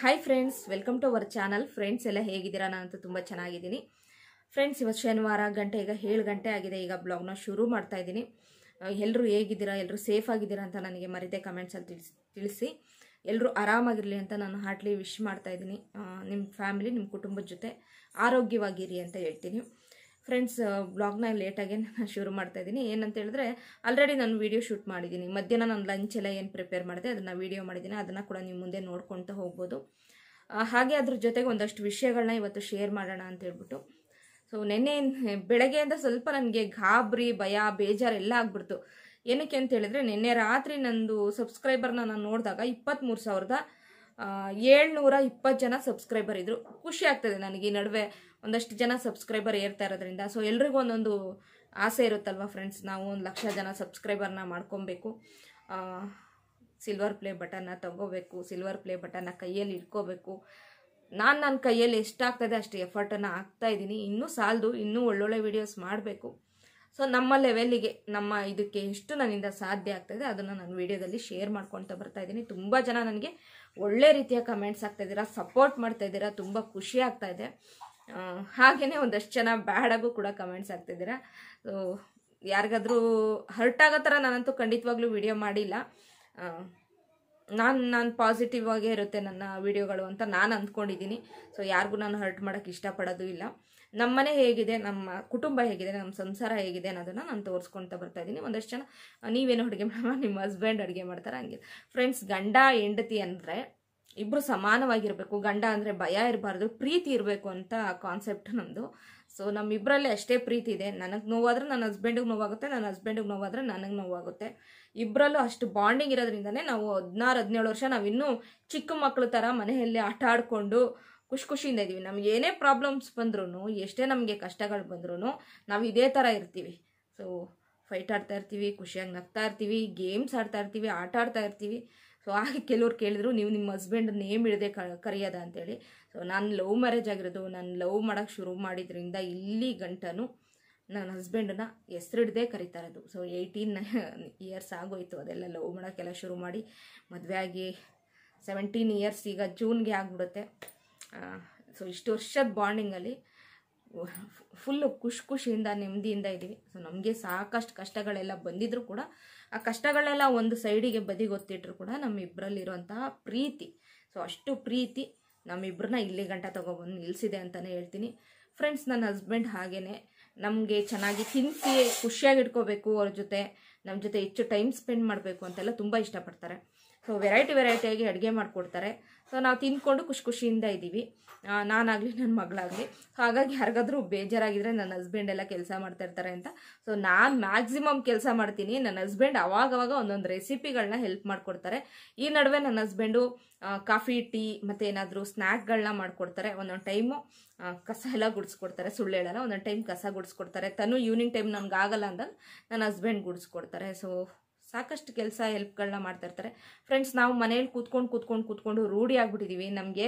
hi friends welcome to our channel friends ಎಲ್ಲ ಹೇಗಿದ್ದೀರಾ ನಾನಂತೂ ತುಂಬ ಚೆನ್ನಾಗಿದ್ದೀನಿ ಫ್ರೆಂಡ್ಸ್ ಇವತ್ತು ಶನಿವಾರ ಗಂಟೆ ಈಗ ಏಳು ಗಂಟೆ ಆಗಿದೆ ಈಗ ಬ್ಲಾಗ್ನ ಶುರು ಮಾಡ್ತಾ ಇದ್ದೀನಿ ಎಲ್ಲರೂ ಹೇಗಿದ್ದೀರಾ ಎಲ್ಲರೂ ಸೇಫ್ ಆಗಿದ್ದೀರಾ ಅಂತ ನನಗೆ ಮರಿದೆ ಕಮೆಂಟ್ಸಲ್ಲಿ ತಿಳಿಸಿ ತಿಳಿಸಿ ಎಲ್ಲರೂ ಆರಾಮಾಗಿರಲಿ ಅಂತ ನಾನು ಹಾರ್ಟ್ಲಿ ವಿಶ್ ಮಾಡ್ತಾ ನಿಮ್ಮ ಫ್ಯಾಮಿಲಿ ನಿಮ್ಮ ಕುಟುಂಬದ ಜೊತೆ ಆರೋಗ್ಯವಾಗಿರಿ ಅಂತ ಹೇಳ್ತೀನಿ ಫ್ರೆಂಡ್ಸ್ ವ್ಲಾಗ್ನ ಲೇಟಾಗಿ ನಾನು ಶುರು ಮಾಡ್ತಾ ಇದ್ದೀನಿ ಏನಂತ ಹೇಳಿದ್ರೆ ಆಲ್ರೆಡಿ ನಾನು ವೀಡಿಯೋ ಶೂಟ್ ಮಾಡಿದ್ದೀನಿ ಮಧ್ಯಾಹ್ನ ನಾನು ಲಂಚ್ ಎಲ್ಲ ಏನು ಪ್ರಿಪೇರ್ ಮಾಡಿದೆ ಅದನ್ನು ವೀಡಿಯೋ ಮಾಡಿದ್ದೀನಿ ಅದನ್ನು ಕೂಡ ನೀವು ಮುಂದೆ ನೋಡ್ಕೊತಾ ಹೋಗ್ಬೋದು ಹಾಗೆ ಅದ್ರ ಜೊತೆಗೆ ಒಂದಷ್ಟು ವಿಷಯಗಳನ್ನ ಇವತ್ತು ಶೇರ್ ಮಾಡೋಣ ಅಂತ ಹೇಳ್ಬಿಟ್ಟು ಸೊ ನೆನ್ನೆ ಬೆಳಗ್ಗೆಯಿಂದ ಸ್ವಲ್ಪ ನನಗೆ ಗಾಬರಿ ಭಯ ಬೇಜಾರು ಎಲ್ಲ ಆಗ್ಬಿಡ್ತು ಏನಕ್ಕೆ ಅಂತ ಹೇಳಿದ್ರೆ ನಿನ್ನೆ ರಾತ್ರಿ ನಂದು ಸಬ್ಸ್ಕ್ರೈಬರ್ನ ನಾನು ನೋಡಿದಾಗ ಇಪ್ಪತ್ತ್ಮೂರು ಸಾವಿರದ ಏಳ್ನೂರ ಇಪ್ಪತ್ತು ಜನ ಸಬ್ಸ್ಕ್ರೈಬರ್ ಇದ್ದರು ಖುಷಿ ಆಗ್ತದೆ ನನಗೆ ಈ ನಡುವೆ ಒಂದಷ್ಟು ಜನ ಸಬ್ಸ್ಕ್ರೈಬರ್ ಏರ್ತಾ ಇರೋದ್ರಿಂದ ಸೊ ಎಲ್ರಿಗೂ ಒಂದೊಂದು ಆಸೆ ಇರುತ್ತಲ್ವ ಫ್ರೆಂಡ್ಸ್ ನಾವು ಒಂದು ಲಕ್ಷ ಜನ ಸಬ್ಸ್ಕ್ರೈಬರ್ನ ಮಾಡ್ಕೊಬೇಕು ಸಿಲ್ವರ್ ಪ್ಲೇ ಬಟನ್ನ ತಗೋಬೇಕು ಸಿಲ್ವರ್ ಪ್ಲೇ ಬಟನ್ನ ಕೈಯಲ್ಲಿ ಇಟ್ಕೋಬೇಕು ನಾನು ನನ್ನ ಕೈಯಲ್ಲಿ ಎಷ್ಟಾಗ್ತದೆ ಅಷ್ಟು ಎಫರ್ಟನ್ನು ಹಾಕ್ತಾ ಇದ್ದೀನಿ ಇನ್ನೂ ಸಾಲದು ಇನ್ನೂ ಒಳ್ಳೊಳ್ಳೆ ವೀಡಿಯೋಸ್ ಮಾಡಬೇಕು ಸೊ ನಮ್ಮ ಲೆವೆಲ್ಲಿಗೆ ನಮ್ಮ ಇದಕ್ಕೆ ಎಷ್ಟು ನನ್ನಿಂದ ಸಾಧ್ಯ ಆಗ್ತದೆ ಅದನ್ನು ನಾನು ವೀಡಿಯೋದಲ್ಲಿ ಶೇರ್ ಮಾಡ್ಕೊಳ್ತಾ ಬರ್ತಾ ಇದ್ದೀನಿ ತುಂಬ ಜನ ನನಗೆ ಒಳ್ಳೆ ರೀತಿಯ ಕಮೆಂಟ್ಸ್ ಆಗ್ತಾಯಿದ್ದೀರಾ ಸಪೋರ್ಟ್ ಮಾಡ್ತಾ ಇದ್ದೀರಾ ತುಂಬ ಖುಷಿ ಆಗ್ತಾ ಇದೆ ಹಾಗೆಯೇ ಒಂದಷ್ಟು ಜನ ಬ್ಯಾಡಾಗೂ ಕೂಡ ಕಮೆಂಟ್ಸ್ ಆಗ್ತಿದ್ದೀರಾ ಸೊ ಯಾರಿಗಾದರೂ ಹರ್ಟ್ ಆಗೋ ಥರ ನಾನಂತೂ ಖಂಡಿತವಾಗ್ಲೂ ವಿಡಿಯೋ ಮಾಡಿಲ್ಲ ನಾನು ನಾನು ಪಾಸಿಟಿವ್ ಆಗೇ ಇರುತ್ತೆ ನನ್ನ ವಿಡಿಯೋಗಳು ಅಂತ ನಾನು ಅಂದ್ಕೊಂಡಿದ್ದೀನಿ ಸೊ ಯಾರಿಗೂ ನಾನು ಹರ್ಟ್ ಮಾಡೋಕ್ಕೆ ಇಷ್ಟಪಡೋದು ಇಲ್ಲ ನಮ್ಮ ಮನೆ ಹೇಗಿದೆ ನಮ್ಮ ಕುಟುಂಬ ಹೇಗಿದೆ ನಮ್ಮ ಸಂಸಾರ ಹೇಗಿದೆ ಅನ್ನೋದನ್ನು ನಾನು ತೋರಿಸ್ಕೊಳ್ತಾ ಬರ್ತಾ ಇದ್ದೀನಿ ಒಂದಷ್ಟು ಜನ ನೀವೇನು ಅಡುಗೆ ಮಾಡೋಣ ನಿಮ್ಮ ಹಸ್ಬೆಂಡ್ ಅಡುಗೆ ಮಾಡ್ತಾರೆ ಹಂಗೆ ಫ್ರೆಂಡ್ಸ್ ಗಂಡ ಹೆಂಡತಿ ಅಂದರೆ ಇಬ್ಬರು ಸಮಾನವಾಗಿರಬೇಕು ಗಂಡ ಅಂದರೆ ಭಯ ಇರಬಾರ್ದು ಪ್ರೀತಿ ಇರಬೇಕು ಅಂತ ಕಾನ್ಸೆಪ್ಟ್ ನಮ್ಮದು ಸೊ ನಮ್ಮಿಬ್ಬರಲ್ಲಿ ಅಷ್ಟೇ ಪ್ರೀತಿ ಇದೆ ನನಗೆ ನೋವಾದರೆ ನನ್ನ ಹಸ್ಬೆಂಡಿಗೆ ನೋವಾಗುತ್ತೆ ನನ್ನ ಹಸ್ಬೆಂಡಿಗೆ ನೋವಾದರೆ ನನಗೆ ನೋವಾಗುತ್ತೆ ಇಬ್ಬರಲ್ಲೂ ಅಷ್ಟು ಬಾಂಡಿಂಗ್ ಇರೋದ್ರಿಂದನೇ ನಾವು ಹದಿನಾರು ಹದಿನೇಳು ವರ್ಷ ನಾವಿನ್ನೂ ಚಿಕ್ಕ ಮಕ್ಕಳ ಥರ ಮನೆಯಲ್ಲಿ ಆಟ ಆಡಿಕೊಂಡು ಖುಷಿ ಖುಷಿಯಿಂದ ಇದ್ದೀವಿ ನಮ್ಗೆ ಏನೇ ಪ್ರಾಬ್ಲಮ್ಸ್ ಬಂದ್ರೂ ಎಷ್ಟೇ ನಮಗೆ ಕಷ್ಟಗಳು ಬಂದ್ರೂ ನಾವು ಇದೇ ಥರ ಇರ್ತೀವಿ ಸೊ ಫೈಟ್ ಆಡ್ತಾ ಇರ್ತೀವಿ ಖುಷಿಯಾಗಿ ನಗ್ತಾ ಇರ್ತೀವಿ ಗೇಮ್ಸ್ ಆಡ್ತಾ ಇರ್ತೀವಿ ಆಟ ಆಡ್ತಾ ಇರ್ತೀವಿ ಸೊ ಹಾಗೆ ಕೆಲವ್ರು ಕೇಳಿದ್ರು ನೀವು ನಿಮ್ಮ ಹಸ್ಬೆಂಡ್ ನೇಮ್ ಇಡದೆ ಕ ಕರೆಯೋದ ಅಂತೇಳಿ ಸೊ ನಾನು ಲವ್ ಮ್ಯಾರೇಜ್ ಆಗಿರೋದು ನಾನು ಲವ್ ಮಾಡೋಕ್ಕೆ ಶುರು ಮಾಡಿದ್ರಿಂದ ಇಲ್ಲಿ ಗಂಟನು ನನ್ನ ಹಸ್ಬೆಂಡನ್ನ ಹೆಸರಿಡ್ದೇ ಕರಿತಾ ಇರೋದು ಸೊ ಏಯ್ಟೀನ್ ಇಯರ್ಸ್ ಆಗೋಯ್ತು ಅದೆಲ್ಲ ಲವ್ ಮಾಡೋಕ್ಕೆಲ್ಲ ಶುರು ಮಾಡಿ ಮದುವೆ ಆಗಿ ಸೆವೆಂಟೀನ್ ಇಯರ್ಸ್ ಈಗ ಜೂನ್ಗೆ ಆಗಿಬಿಡುತ್ತೆ ಸೊ ಇಷ್ಟು ವರ್ಷದ ಬಾಂಡಿಂಗಲ್ಲಿ ಫುಲ್ಲು ಖುಷಿ ಖುಷಿಯಿಂದ ನೆಮ್ಮದಿಯಿಂದ ಇದ್ದೀವಿ ಸೊ ನಮಗೆ ಸಾಕಷ್ಟು ಕಷ್ಟಗಳೆಲ್ಲ ಬಂದಿದ್ರು ಕೂಡ ಆ ಕಷ್ಟಗಳೆಲ್ಲ ಒಂದು ಸೈಡಿಗೆ ಬದಿಗೊತ್ತಿಟ್ರು ಕೂಡ ನಮ್ಮಿಬ್ಬರಲ್ಲಿರುವಂತಹ ಪ್ರೀತಿ ಸೊ ಅಷ್ಟು ಪ್ರೀತಿ ನಮ್ಮಿಬ್ಬರನ್ನ ಇಲ್ಲಿ ಗಂಟ ತೊಗೊಬಂದು ನಿಲ್ಲಿಸಿದೆ ಅಂತಲೇ ಹೇಳ್ತೀನಿ ಫ್ರೆಂಡ್ಸ್ ನನ್ನ ಹಸ್ಬೆಂಡ್ ಹಾಗೇ ನಮಗೆ ಚೆನ್ನಾಗಿ ತಿನ್ನಿಸಿ ಖುಷಿಯಾಗಿ ಇಟ್ಕೋಬೇಕು ಅವ್ರ ಜೊತೆ ನಮ್ಮ ಜೊತೆ ಹೆಚ್ಚು ಟೈಮ್ ಸ್ಪೆಂಡ್ ಮಾಡಬೇಕು ಅಂತೆಲ್ಲ ತುಂಬ ಇಷ್ಟಪಡ್ತಾರೆ ಸೊ ವೆರೈಟಿ ವೆರೈಟಿಯಾಗಿ ಅಡುಗೆ ಮಾಡಿಕೊಡ್ತಾರೆ ಸೊ ನಾವು ತಿಂದ್ಕೊಂಡು ಖುಷಿ ಖುಷಿಯಿಂದ ಇದ್ದೀವಿ ನಾನಾಗಲಿ ನನ್ನ ಮಗಳಾಗಲಿ ಹಾಗಾಗಿ ಯಾರಿಗಾದ್ರೂ ಬೇಜಾರಾಗಿದ್ದರೆ ನನ್ನ ಹಸ್ಬೆಂಡ್ ಎಲ್ಲ ಕೆಲಸ ಮಾಡ್ತಾಯಿರ್ತಾರೆ ಅಂತ ಸೊ ನಾನು ಮ್ಯಾಕ್ಸಿಮಮ್ ಕೆಲಸ ಮಾಡ್ತೀನಿ ನನ್ನ ಹಸ್ಬೆಂಡ್ ಅವಾಗವಾಗ ಒಂದೊಂದು ರೆಸಿಪಿಗಳನ್ನ ಹೆಲ್ಪ್ ಮಾಡಿಕೊಡ್ತಾರೆ ಈ ನಡುವೆ ನನ್ನ ಹಸ್ಬೆಂಡು ಕಾಫಿ ಟೀ ಮತ್ತು ಏನಾದರೂ ಸ್ನ್ಯಾಕ್ಗಳನ್ನ ಮಾಡಿಕೊಡ್ತಾರೆ ಒಂದೊಂದು ಟೈಮು ಕಸ ಎಲ್ಲ ಗುಡಿಸ್ಕೊಡ್ತಾರೆ ಸುಳ್ಳು ಹೇಳಲ್ಲ ಒಂದೊಂದು ಟೈಮ್ ಕಸ ಗುಡಿಸ್ಕೊಡ್ತಾರೆ ತನು ಈವ್ನಿಂಗ್ ಟೈಮ್ ನನಗಾಗಲ್ಲ ಅಂದಾಗ ನನ್ನ ಹಸ್ಬೆಂಡ್ ಗುಡಿಸ್ಕೊಡ್ತಾರೆ ಸೊ ಸಾಕಷ್ಟು ಕೆಲಸ ಹೆಲ್ಪ್ಗಳನ್ನ ಮಾಡ್ತಾ ಇರ್ತಾರೆ ಫ್ರೆಂಡ್ಸ್ ನಾವು ಮನೇಲಿ ಕೂತ್ಕೊಂಡು ಕೂತ್ಕೊಂಡು ಕೂತ್ಕೊಂಡು ರೂಢಿ ಆಗ್ಬಿಟ್ಟಿದ್ದೀವಿ ನಮಗೆ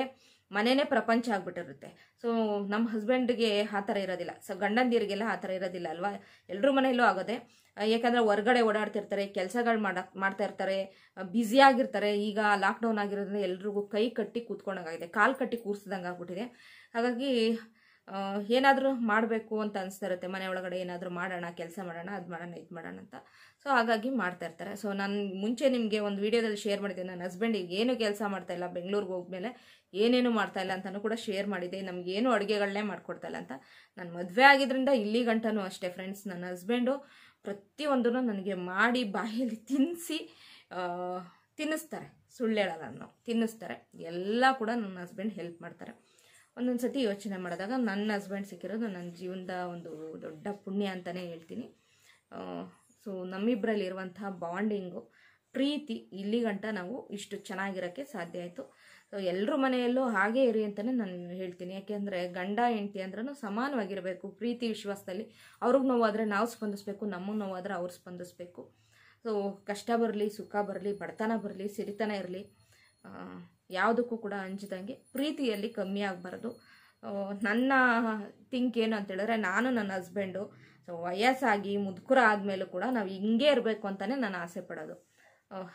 ಮನೆಯೇ ಪ್ರಪಂಚ ಆಗ್ಬಿಟ್ಟಿರುತ್ತೆ ಸೊ ನಮ್ಮ ಹಸ್ಬೆಂಡ್ಗೆ ಆ ಥರ ಇರೋದಿಲ್ಲ ಸೊ ಗಂಡಂದಿರಿಗೆಲ್ಲ ಆ ಥರ ಇರೋದಿಲ್ಲ ಅಲ್ವಾ ಎಲ್ಲರೂ ಮನೆಯಲ್ಲೂ ಆಗೋದೆ ಯಾಕಂದರೆ ಹೊರಗಡೆ ಓಡಾಡ್ತಿರ್ತಾರೆ ಕೆಲಸಗಳು ಮಾಡಕ್ ಮಾಡ್ತಾ ಇರ್ತಾರೆ ಬ್ಯುಸಿಯಾಗಿರ್ತಾರೆ ಈಗ ಲಾಕ್ಡೌನ್ ಆಗಿರೋದ್ರಿಂದ ಎಲ್ರಿಗೂ ಕೈ ಕಟ್ಟಿ ಕೂತ್ಕೊಂಡಂಗಾಗಿದೆ ಕಾಲು ಕಟ್ಟಿ ಕೂರಿಸ್ದಂಗೆ ಆಗ್ಬಿಟ್ಟಿದೆ ಹಾಗಾಗಿ ಏನಾದರೂ ಮಾಡಬೇಕು ಅಂತ ಅನಿಸ್ತಾ ಇರುತ್ತೆ ಮನೆ ಒಳಗಡೆ ಏನಾದರೂ ಮಾಡೋಣ ಕೆಲಸ ಮಾಡೋಣ ಅದು ಮಾಡೋಣ ಇದು ಮಾಡೋಣ ಅಂತ ಸೊ ಹಾಗಾಗಿ ಮಾಡ್ತಾ ಇರ್ತಾರೆ ಸೊ ನಾನು ಮುಂಚೆ ನಿಮಗೆ ಒಂದು ವೀಡಿಯೋದಲ್ಲಿ ಶೇರ್ ಮಾಡಿದ್ದೆ ನನ್ನ ಹಸ್ಬೆಂಡಿಗೆ ಏನು ಕೆಲಸ ಮಾಡ್ತಾ ಇಲ್ಲ ಬೆಂಗಳೂರಿಗೆ ಹೋಗ್ಮೇಲೆ ಏನೇನು ಮಾಡ್ತಾ ಇಲ್ಲ ಅಂತಲೂ ಕೂಡ ಶೇರ್ ಮಾಡಿದೆ ನಮಗೇನು ಅಡುಗೆಗಳನ್ನೇ ಮಾಡ್ಕೊಡ್ತಾ ಇಲ್ಲ ಅಂತ ನಾನು ಮದುವೆ ಆಗಿದ್ದರಿಂದ ಇಲ್ಲಿ ಗಂಟನೂ ಅಷ್ಟೇ ಫ್ರೆಂಡ್ಸ್ ನನ್ನ ಹಸ್ಬೆಂಡು ಪ್ರತಿಯೊಂದನ್ನು ನನಗೆ ಮಾಡಿ ಬಾಯಲ್ಲಿ ತಿನ್ನಿಸಿ ತಿನ್ನಿಸ್ತಾರೆ ಸುಳ್ಳು ಹೇಳಲ್ಲ ನಾವು ತಿನ್ನಿಸ್ತಾರೆ ಎಲ್ಲ ಕೂಡ ನನ್ನ ಹಸ್ಬೆಂಡ್ ಹೆಲ್ಪ್ ಮಾಡ್ತಾರೆ ಒಂದೊಂದು ಸತಿ ಯೋಚನೆ ಮಾಡಿದಾಗ ನನ್ನ ಹಸ್ಬೆಂಡ್ ಸಿಕ್ಕಿರೋದು ನನ್ನ ಜೀವನದ ಒಂದು ದೊಡ್ಡ ಪುಣ್ಯ ಅಂತಲೇ ಹೇಳ್ತೀನಿ ಸೊ ಇರುವಂತಹ ಬಾಂಡಿಂಗು ಪ್ರೀತಿ ಇಲ್ಲಿಗಂಟ ನಾವು ಇಷ್ಟು ಚೆನ್ನಾಗಿರೋಕ್ಕೆ ಸಾಧ್ಯ ಆಯಿತು ಸೊ ಎಲ್ಲರೂ ಮನೆಯಲ್ಲೂ ಹಾಗೇ ಇರಿ ಅಂತಲೇ ನಾನು ಹೇಳ್ತೀನಿ ಯಾಕೆಂದರೆ ಗಂಡ ಹೆಂಡ್ತಿ ಅಂದ್ರೂ ಸಮಾನವಾಗಿರಬೇಕು ಪ್ರೀತಿ ವಿಶ್ವಾಸದಲ್ಲಿ ಅವ್ರಿಗೆ ನೋವಾದರೆ ನಾವು ಸ್ಪಂದಿಸಬೇಕು ನಮಗೆ ನೋವಾದರೆ ಅವ್ರು ಸ್ಪಂದಿಸಬೇಕು ಸೊ ಕಷ್ಟ ಬರಲಿ ಸುಖ ಬರಲಿ ಬಡತನ ಬರಲಿ ಸಿರಿತನ ಇರಲಿ ಯಾವುದಕ್ಕೂ ಕೂಡ ಹಂಚಿದಂಗೆ ಪ್ರೀತಿಯಲ್ಲಿ ಕಮ್ಮಿ ಆಗಬಾರ್ದು ನನ್ನ ಥಿಂಕ್ ಏನು ಅಂತೇಳಿದ್ರೆ ನಾನು ನನ್ನ ಹಸ್ಬೆಂಡು ಸೊ ವಯಸ್ಸಾಗಿ ಮುದುಕುರ ಆದಮೇಲೂ ಕೂಡ ನಾವು ಹಿಂಗೆ ಇರಬೇಕು ಅಂತಲೇ ನಾನು ಆಸೆ ಪಡೋದು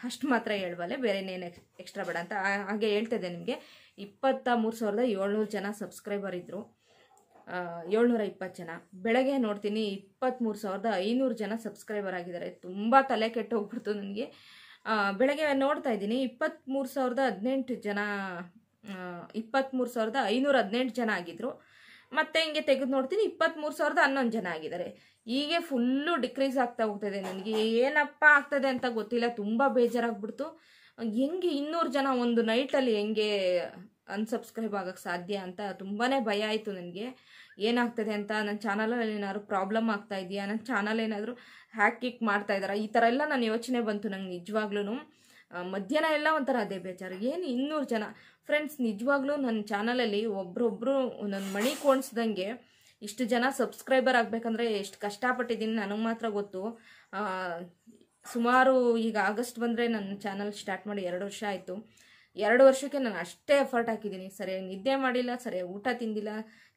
ಅಷ್ಟು ಮಾತ್ರ ಹೇಳ್ಬಲ್ಲೆ ಬೇರೆ ಇನ್ನೇನು ಎಕ್ಸ್ಟ್ರಾ ಬೇಡ ಅಂತ ಹಾಗೆ ಹೇಳ್ತಿದ್ದೆ ನಿಮಗೆ ಇಪ್ಪತ್ತ ಮೂರು ಸಾವಿರದ ಏಳ್ನೂರು ಜನ ಸಬ್ಸ್ಕ್ರೈಬರ್ ಇದ್ದರು ಏಳ್ನೂರ ಇಪ್ಪತ್ತು ಜನ ಬೆಳಗ್ಗೆ ನೋಡ್ತೀನಿ ಇಪ್ಪತ್ತ್ಮೂರು ಸಾವಿರದ ಐನೂರು ಜನ ಸಬ್ಸ್ಕ್ರೈಬರ್ ಆಗಿದ್ದಾರೆ ತುಂಬ ತಲೆ ಕೆಟ್ಟು ಹೋಗ್ಬಿಡ್ತು ನನಗೆ ಬೆಳಗ್ಗೆ ನೋಡ್ತಾ ಇದ್ದೀನಿ ಇಪ್ಪತ್ತ್ಮೂರು ಸಾವಿರದ ಹದಿನೆಂಟು ಜನ ಇಪ್ಪತ್ತ್ಮೂರು ಸಾವಿರದ ಐನೂರ ಹದಿನೆಂಟು ಜನ ಆಗಿದ್ದರು ಮತ್ತೆ ಹಿಂಗೆ ತೆಗೆದು ನೋಡ್ತೀನಿ ಇಪ್ಪತ್ತ್ಮೂರು ಸಾವಿರದ ಹನ್ನೊಂದು ಜನ ಆಗಿದ್ದಾರೆ ಹೀಗೆ ಫುಲ್ಲು ಡಿಕ್ರೀಸ್ ಆಗ್ತಾ ಹೋಗ್ತದೆ ನನಗೆ ಏನಪ್ಪ ಆಗ್ತದೆ ಅಂತ ಗೊತ್ತಿಲ್ಲ ತುಂಬ ಬೇಜಾರಾಗ್ಬಿಡ್ತು ಹೆಂಗೆ ಇನ್ನೂರು ಜನ ಒಂದು ನೈಟಲ್ಲಿ ಹೆಂಗೆ ಅನ್ಸಬ್ಸ್ಕ್ರೈಬ್ ಆಗೋಕ್ಕೆ ಸಾಧ್ಯ ಅಂತ ತುಂಬಾ ಭಯ ಆಯಿತು ನನಗೆ ಏನಾಗ್ತದೆ ಅಂತ ನನ್ನ ಚಾನಲಲ್ಲಿ ಏನಾದ್ರು ಪ್ರಾಬ್ಲಮ್ ಆಗ್ತಾ ಇದೆಯಾ ನನ್ನ ಚಾನಲ್ ಏನಾದರೂ ಹ್ಯಾಕ್ ಕಿಕ್ ಮಾಡ್ತಾ ಇದ್ದಾರಾ ಈ ಥರ ಎಲ್ಲ ನನ್ನ ಯೋಚನೆ ಬಂತು ನಂಗೆ ನಿಜವಾಗ್ಲೂ ಮಧ್ಯಾಹ್ನ ಎಲ್ಲ ಒಂಥರ ಅದೇ ಬೇಜಾರು ಏನು ಇನ್ನೂರು ಜನ ಫ್ರೆಂಡ್ಸ್ ನಿಜವಾಗ್ಲೂ ನನ್ನ ಚಾನಲಲ್ಲಿ ಒಬ್ರೊಬ್ಬರು ನನ್ನ ಮಣಿ ಕೋಣಿಸ್ದಂಗೆ ಇಷ್ಟು ಜನ ಸಬ್ಸ್ಕ್ರೈಬರ್ ಆಗಬೇಕಂದ್ರೆ ಎಷ್ಟು ಕಷ್ಟಪಟ್ಟಿದ್ದೀನಿ ನನಗೆ ಮಾತ್ರ ಗೊತ್ತು ಸುಮಾರು ಈಗ ಆಗಸ್ಟ್ ಬಂದರೆ ನನ್ನ ಚಾನಲ್ ಸ್ಟಾರ್ಟ್ ಮಾಡಿ ಎರಡು ವರ್ಷ ಆಯಿತು ಎರಡು ವರ್ಷಕ್ಕೆ ನಾನು ಅಷ್ಟೇ ಎಫರ್ಟ್ ಹಾಕಿದ್ದೀನಿ ಸರಿಯಾಗಿ ನಿದ್ದೆ ಮಾಡಿಲ್ಲ ಸರಿಯಾಗಿ ಊಟ ತಿಂದಿಲ್ಲ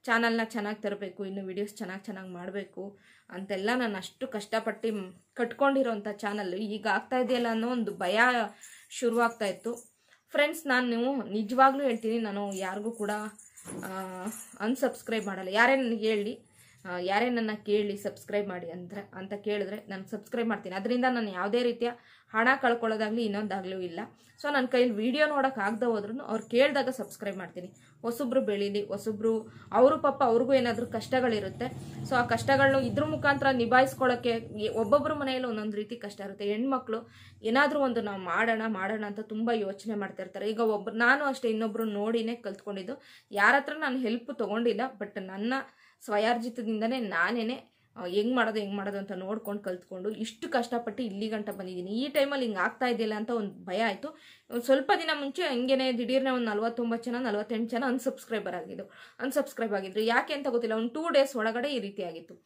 ಚಾನಲ್ನ ಚೆನ್ನಾಗಿ ತರಬೇಕು ಇನ್ನು ವೀಡಿಯೋಸ್ ಚೆನ್ನಾಗಿ ಚೆನ್ನಾಗಿ ಮಾಡಬೇಕು ಅಂತೆಲ್ಲ ನಾನು ಅಷ್ಟು ಕಷ್ಟಪಟ್ಟು ಕಟ್ಕೊಂಡಿರೋಂಥ ಚಾನಲ್ ಈಗ ಆಗ್ತಾ ಇದೆಯಲ್ಲ ಅನ್ನೋ ಒಂದು ಭಯ ಶುರುವಾಗ್ತಾ ಇತ್ತು ಫ್ರೆಂಡ್ಸ್ ನಾನು ನೀವು ನಿಜವಾಗ್ಲೂ ಹೇಳ್ತೀನಿ ನಾನು ಯಾರಿಗೂ ಕೂಡ ಅನ್ಸಬ್ಸ್ಕ್ರೈಬ್ ಮಾಡಲ್ಲ ಯಾರೇ ನನಗೆ ಹೇಳಿ ಯಾರೇ ನನ್ನ ಕೇಳಿ ಸಬ್ಸ್ಕ್ರೈಬ್ ಮಾಡಿ ಅಂದ್ರೆ ಅಂತ ಕೇಳಿದ್ರೆ ನಾನು ಸಬ್ಸ್ಕ್ರೈಬ್ ಮಾಡ್ತೀನಿ ಅದರಿಂದ ನಾನು ಯಾವುದೇ ರೀತಿಯ ಹಣ ಕಳ್ಕೊಳ್ಳೋದಾಗ್ಲಿ ಇನ್ನೊಂದಾಗಲೂ ಇಲ್ಲ ಸೊ ನನ್ನ ಕೈಯಲ್ಲಿ ವೀಡಿಯೋ ನೋಡೋಕ್ಕಾಗದೆ ಹೋದ್ರೂ ಅವ್ರು ಕೇಳಿದಾಗ ಸಬ್ಸ್ಕ್ರೈಬ್ ಮಾಡ್ತೀನಿ ಹೊಸೊಬ್ರು ಬೆಳೀಲಿ ಹೊಸೊಬ್ರು ಅವರು ಪಾಪ ಅವ್ರಿಗೂ ಏನಾದರೂ ಕಷ್ಟಗಳಿರುತ್ತೆ ಸೊ ಆ ಕಷ್ಟಗಳನ್ನು ಇದ್ರ ಮುಖಾಂತರ ನಿಭಾಯಿಸ್ಕೊಳ್ಳೋಕ್ಕೆ ಒಬ್ಬೊಬ್ಬರ ಮನೆಯಲ್ಲಿ ಒಂದೊಂದು ರೀತಿ ಕಷ್ಟ ಇರುತ್ತೆ ಹೆಣ್ಮಕ್ಳು ಏನಾದರೂ ಒಂದು ನಾವು ಮಾಡೋಣ ಮಾಡೋಣ ಅಂತ ತುಂಬ ಯೋಚನೆ ಮಾಡ್ತಾ ಇರ್ತಾರೆ ಈಗ ಒಬ್ಬರು ನಾನು ಅಷ್ಟೇ ಇನ್ನೊಬ್ಬರು ನೋಡಿನೇ ಕಲ್ತ್ಕೊಂಡಿದ್ದು ಯಾರ ಹತ್ರ ನಾನು ಹೆಲ್ಪ್ ತೊಗೊಂಡಿಲ್ಲ ಬಟ್ ನನ್ನ ಸ್ವಯಾರ್ಜಿತದಿಂದನೇ ನಾನೇನೆ ಹೆಂಗೆ ಮಾಡೋದು ಹೆಂಗೆ ಮಾಡೋದು ಅಂತ ನೋಡ್ಕೊಂಡು ಕಲ್ತ್ಕೊಂಡು ಇಷ್ಟು ಕಷ್ಟಪಟ್ಟು ಇಲ್ಲಿ ಗಂಟ ಬಂದಿದ್ದೀನಿ ಈ ಟೈಮಲ್ಲಿ ಹಿಂಗೆ ಆಗ್ತಾ ಇದೆಯಲ್ಲ ಅಂತ ಒಂದು ಭಯ ಆಯಿತು ಒಂದು ಸ್ವಲ್ಪ ದಿನ ಮುಂಚೆ ಹಂಗೇನೆ ದಿಢೀರ್ನೆ ಒಂದು ನಲ್ವತ್ತೊಂಬತ್ತು ಜನ ನಲ್ವತ್ತೆಂಟು ಜನ ಅನ್ಸಬ್ಸ್ಕ್ರೈಬರ್ ಆಗಿದ್ದು ಅನ್ಸಬ್ಸ್ಕ್ರೈಬ್ ಆಗಿದ್ರು ಯಾಕೆ ಅಂತ ಗೊತ್ತಿಲ್ಲ ಒಂದು ಟೂ ಡೇಸ್ ಒಳಗಡೆ ಈ ರೀತಿ ಆಗಿತ್ತು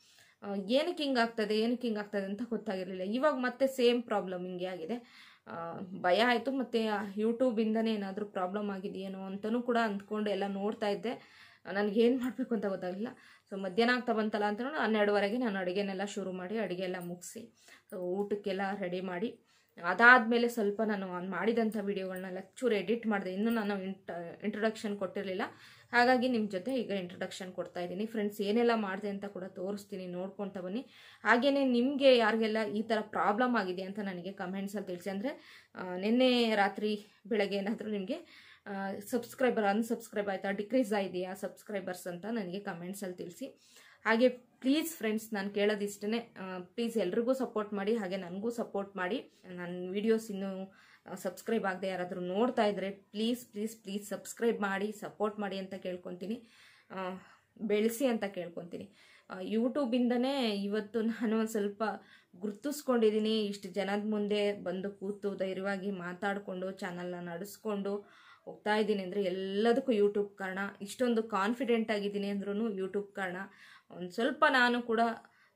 ಏನಕ್ಕೆ ಹಿಂಗೆ ಆಗ್ತದೆ ಏನಕ್ಕೆ ಹಿಂಗೆ ಆಗ್ತದೆ ಅಂತ ಗೊತ್ತಾಗಿರಲಿಲ್ಲ ಇವಾಗ ಮತ್ತೆ ಸೇಮ್ ಪ್ರಾಬ್ಲಮ್ ಹಿಂಗೆ ಆಗಿದೆ ಭಯ ಆಯಿತು ಮತ್ತು ಯೂಟ್ಯೂಬಿಂದನೇ ಏನಾದರೂ ಪ್ರಾಬ್ಲಮ್ ಆಗಿದೆಯೇನೋ ಅಂತಲೂ ಕೂಡ ಅಂದ್ಕೊಂಡು ಎಲ್ಲ ನೋಡ್ತಾ ಇದ್ದೆ ನನಗೇನು ಮಾಡಬೇಕು ಅಂತ ಗೊತ್ತಾಗಲಿಲ್ಲ ಸೊ ಮಧ್ಯಾಹ್ನ ಆಗ್ತಾ ಬಂತಲ್ಲ ಅಂತ ಹನ್ನೆರಡುವರೆಗೆ ನಾನು ಅಡುಗೆನೆಲ್ಲ ಶುರು ಮಾಡಿ ಅಡುಗೆ ಎಲ್ಲ ಮುಗಿಸಿ ಊಟಕ್ಕೆಲ್ಲ ರೆಡಿ ಮಾಡಿ ಅದಾದಮೇಲೆ ಸ್ವಲ್ಪ ನಾನು ಮಾಡಿದಂಥ ವೀಡಿಯೋಗಳನ್ನೆಲ್ಲ ಚೂರು ಎಡಿಟ್ ಮಾಡಿದೆ ಇನ್ನೂ ನಾನು ಇಂಟ್ರ ಇಂಟ್ರೊಡಕ್ಷನ್ ಕೊಟ್ಟಿರಲಿಲ್ಲ ಹಾಗಾಗಿ ನಿಮ್ಮ ಜೊತೆ ಈಗ ಇಂಟ್ರೊಡಕ್ಷನ್ ಕೊಡ್ತಾ ಇದ್ದೀನಿ ಫ್ರೆಂಡ್ಸ್ ಏನೆಲ್ಲ ಮಾಡಿದೆ ಅಂತ ಕೂಡ ತೋರಿಸ್ತೀನಿ ನೋಡ್ಕೊತ ಬನ್ನಿ ಹಾಗೆಯೇ ನಿಮಗೆ ಯಾರಿಗೆಲ್ಲ ಈ ಥರ ಪ್ರಾಬ್ಲಮ್ ಆಗಿದೆ ಅಂತ ನನಗೆ ಕಮೆಂಟ್ಸಲ್ಲಿ ತಿಳಿಸಿ ಅಂದರೆ ನಿನ್ನೆ ರಾತ್ರಿ ಬೆಳಗ್ಗೆ ಏನಾದರೂ ನಿಮಗೆ ಸಬ್ಸ್ಕ್ರೈಬರ್ ಅನ್ಸಬ್ಸ್ಕ್ರೈಬ್ ಆಯಿತಾ ಡಿಕ್ರೀಸ್ ಆಗಿದೆಯಾ ಸಬ್ಸ್ಕ್ರೈಬರ್ಸ್ ಅಂತ ನನಗೆ ಕಮೆಂಟ್ಸಲ್ಲಿ ತಿಳಿಸಿ ಹಾಗೆ ಪ್ಲೀಸ್ ಫ್ರೆಂಡ್ಸ್ ನಾನು ಕೇಳೋದಿಷ್ಟೇ ಪ್ಲೀಸ್ ಎಲ್ರಿಗೂ ಸಪೋರ್ಟ್ ಮಾಡಿ ಹಾಗೆ ನನಗೂ ಸಪೋರ್ಟ್ ಮಾಡಿ ನನ್ನ ವೀಡಿಯೋಸ್ ಇನ್ನೂ ಸಬ್ಸ್ಕ್ರೈಬ್ ಆಗದೆ ಯಾರಾದರೂ ನೋಡ್ತಾ ಇದ್ದರೆ ಪ್ಲೀಸ್ ಪ್ಲೀಸ್ ಪ್ಲೀಸ್ ಸಬ್ಸ್ಕ್ರೈಬ್ ಮಾಡಿ ಸಪೋರ್ಟ್ ಮಾಡಿ ಅಂತ ಕೇಳ್ಕೊತೀನಿ ಬೆಳೆಸಿ ಅಂತ ಕೇಳ್ಕೊತೀನಿ ಯೂಟ್ಯೂಬಿಂದನೇ ಇವತ್ತು ನಾನು ಒಂದು ಸ್ವಲ್ಪ ಗುರುತಿಸ್ಕೊಂಡಿದ್ದೀನಿ ಇಷ್ಟು ಜನದ ಮುಂದೆ ಬಂದು ಕೂತು ಧೈರ್ಯವಾಗಿ ಮಾತಾಡಿಕೊಂಡು ಚಾನಲ್ನ ನಡೆಸ್ಕೊಂಡು ಹೋಗ್ತಾ ಇದ್ದೀನಿ ಅಂದರೆ ಎಲ್ಲದಕ್ಕೂ ಯೂಟ್ಯೂಬ್ ಕಾರಣ ಇಷ್ಟೊಂದು ಕಾನ್ಫಿಡೆಂಟ್ ಆಗಿದ್ದೀನಿ ಅಂದ್ರೂ ಯೂಟ್ಯೂಬ್ ಕಾರಣ ಒಂದು ಸ್ವಲ್ಪ ನಾನು ಕೂಡ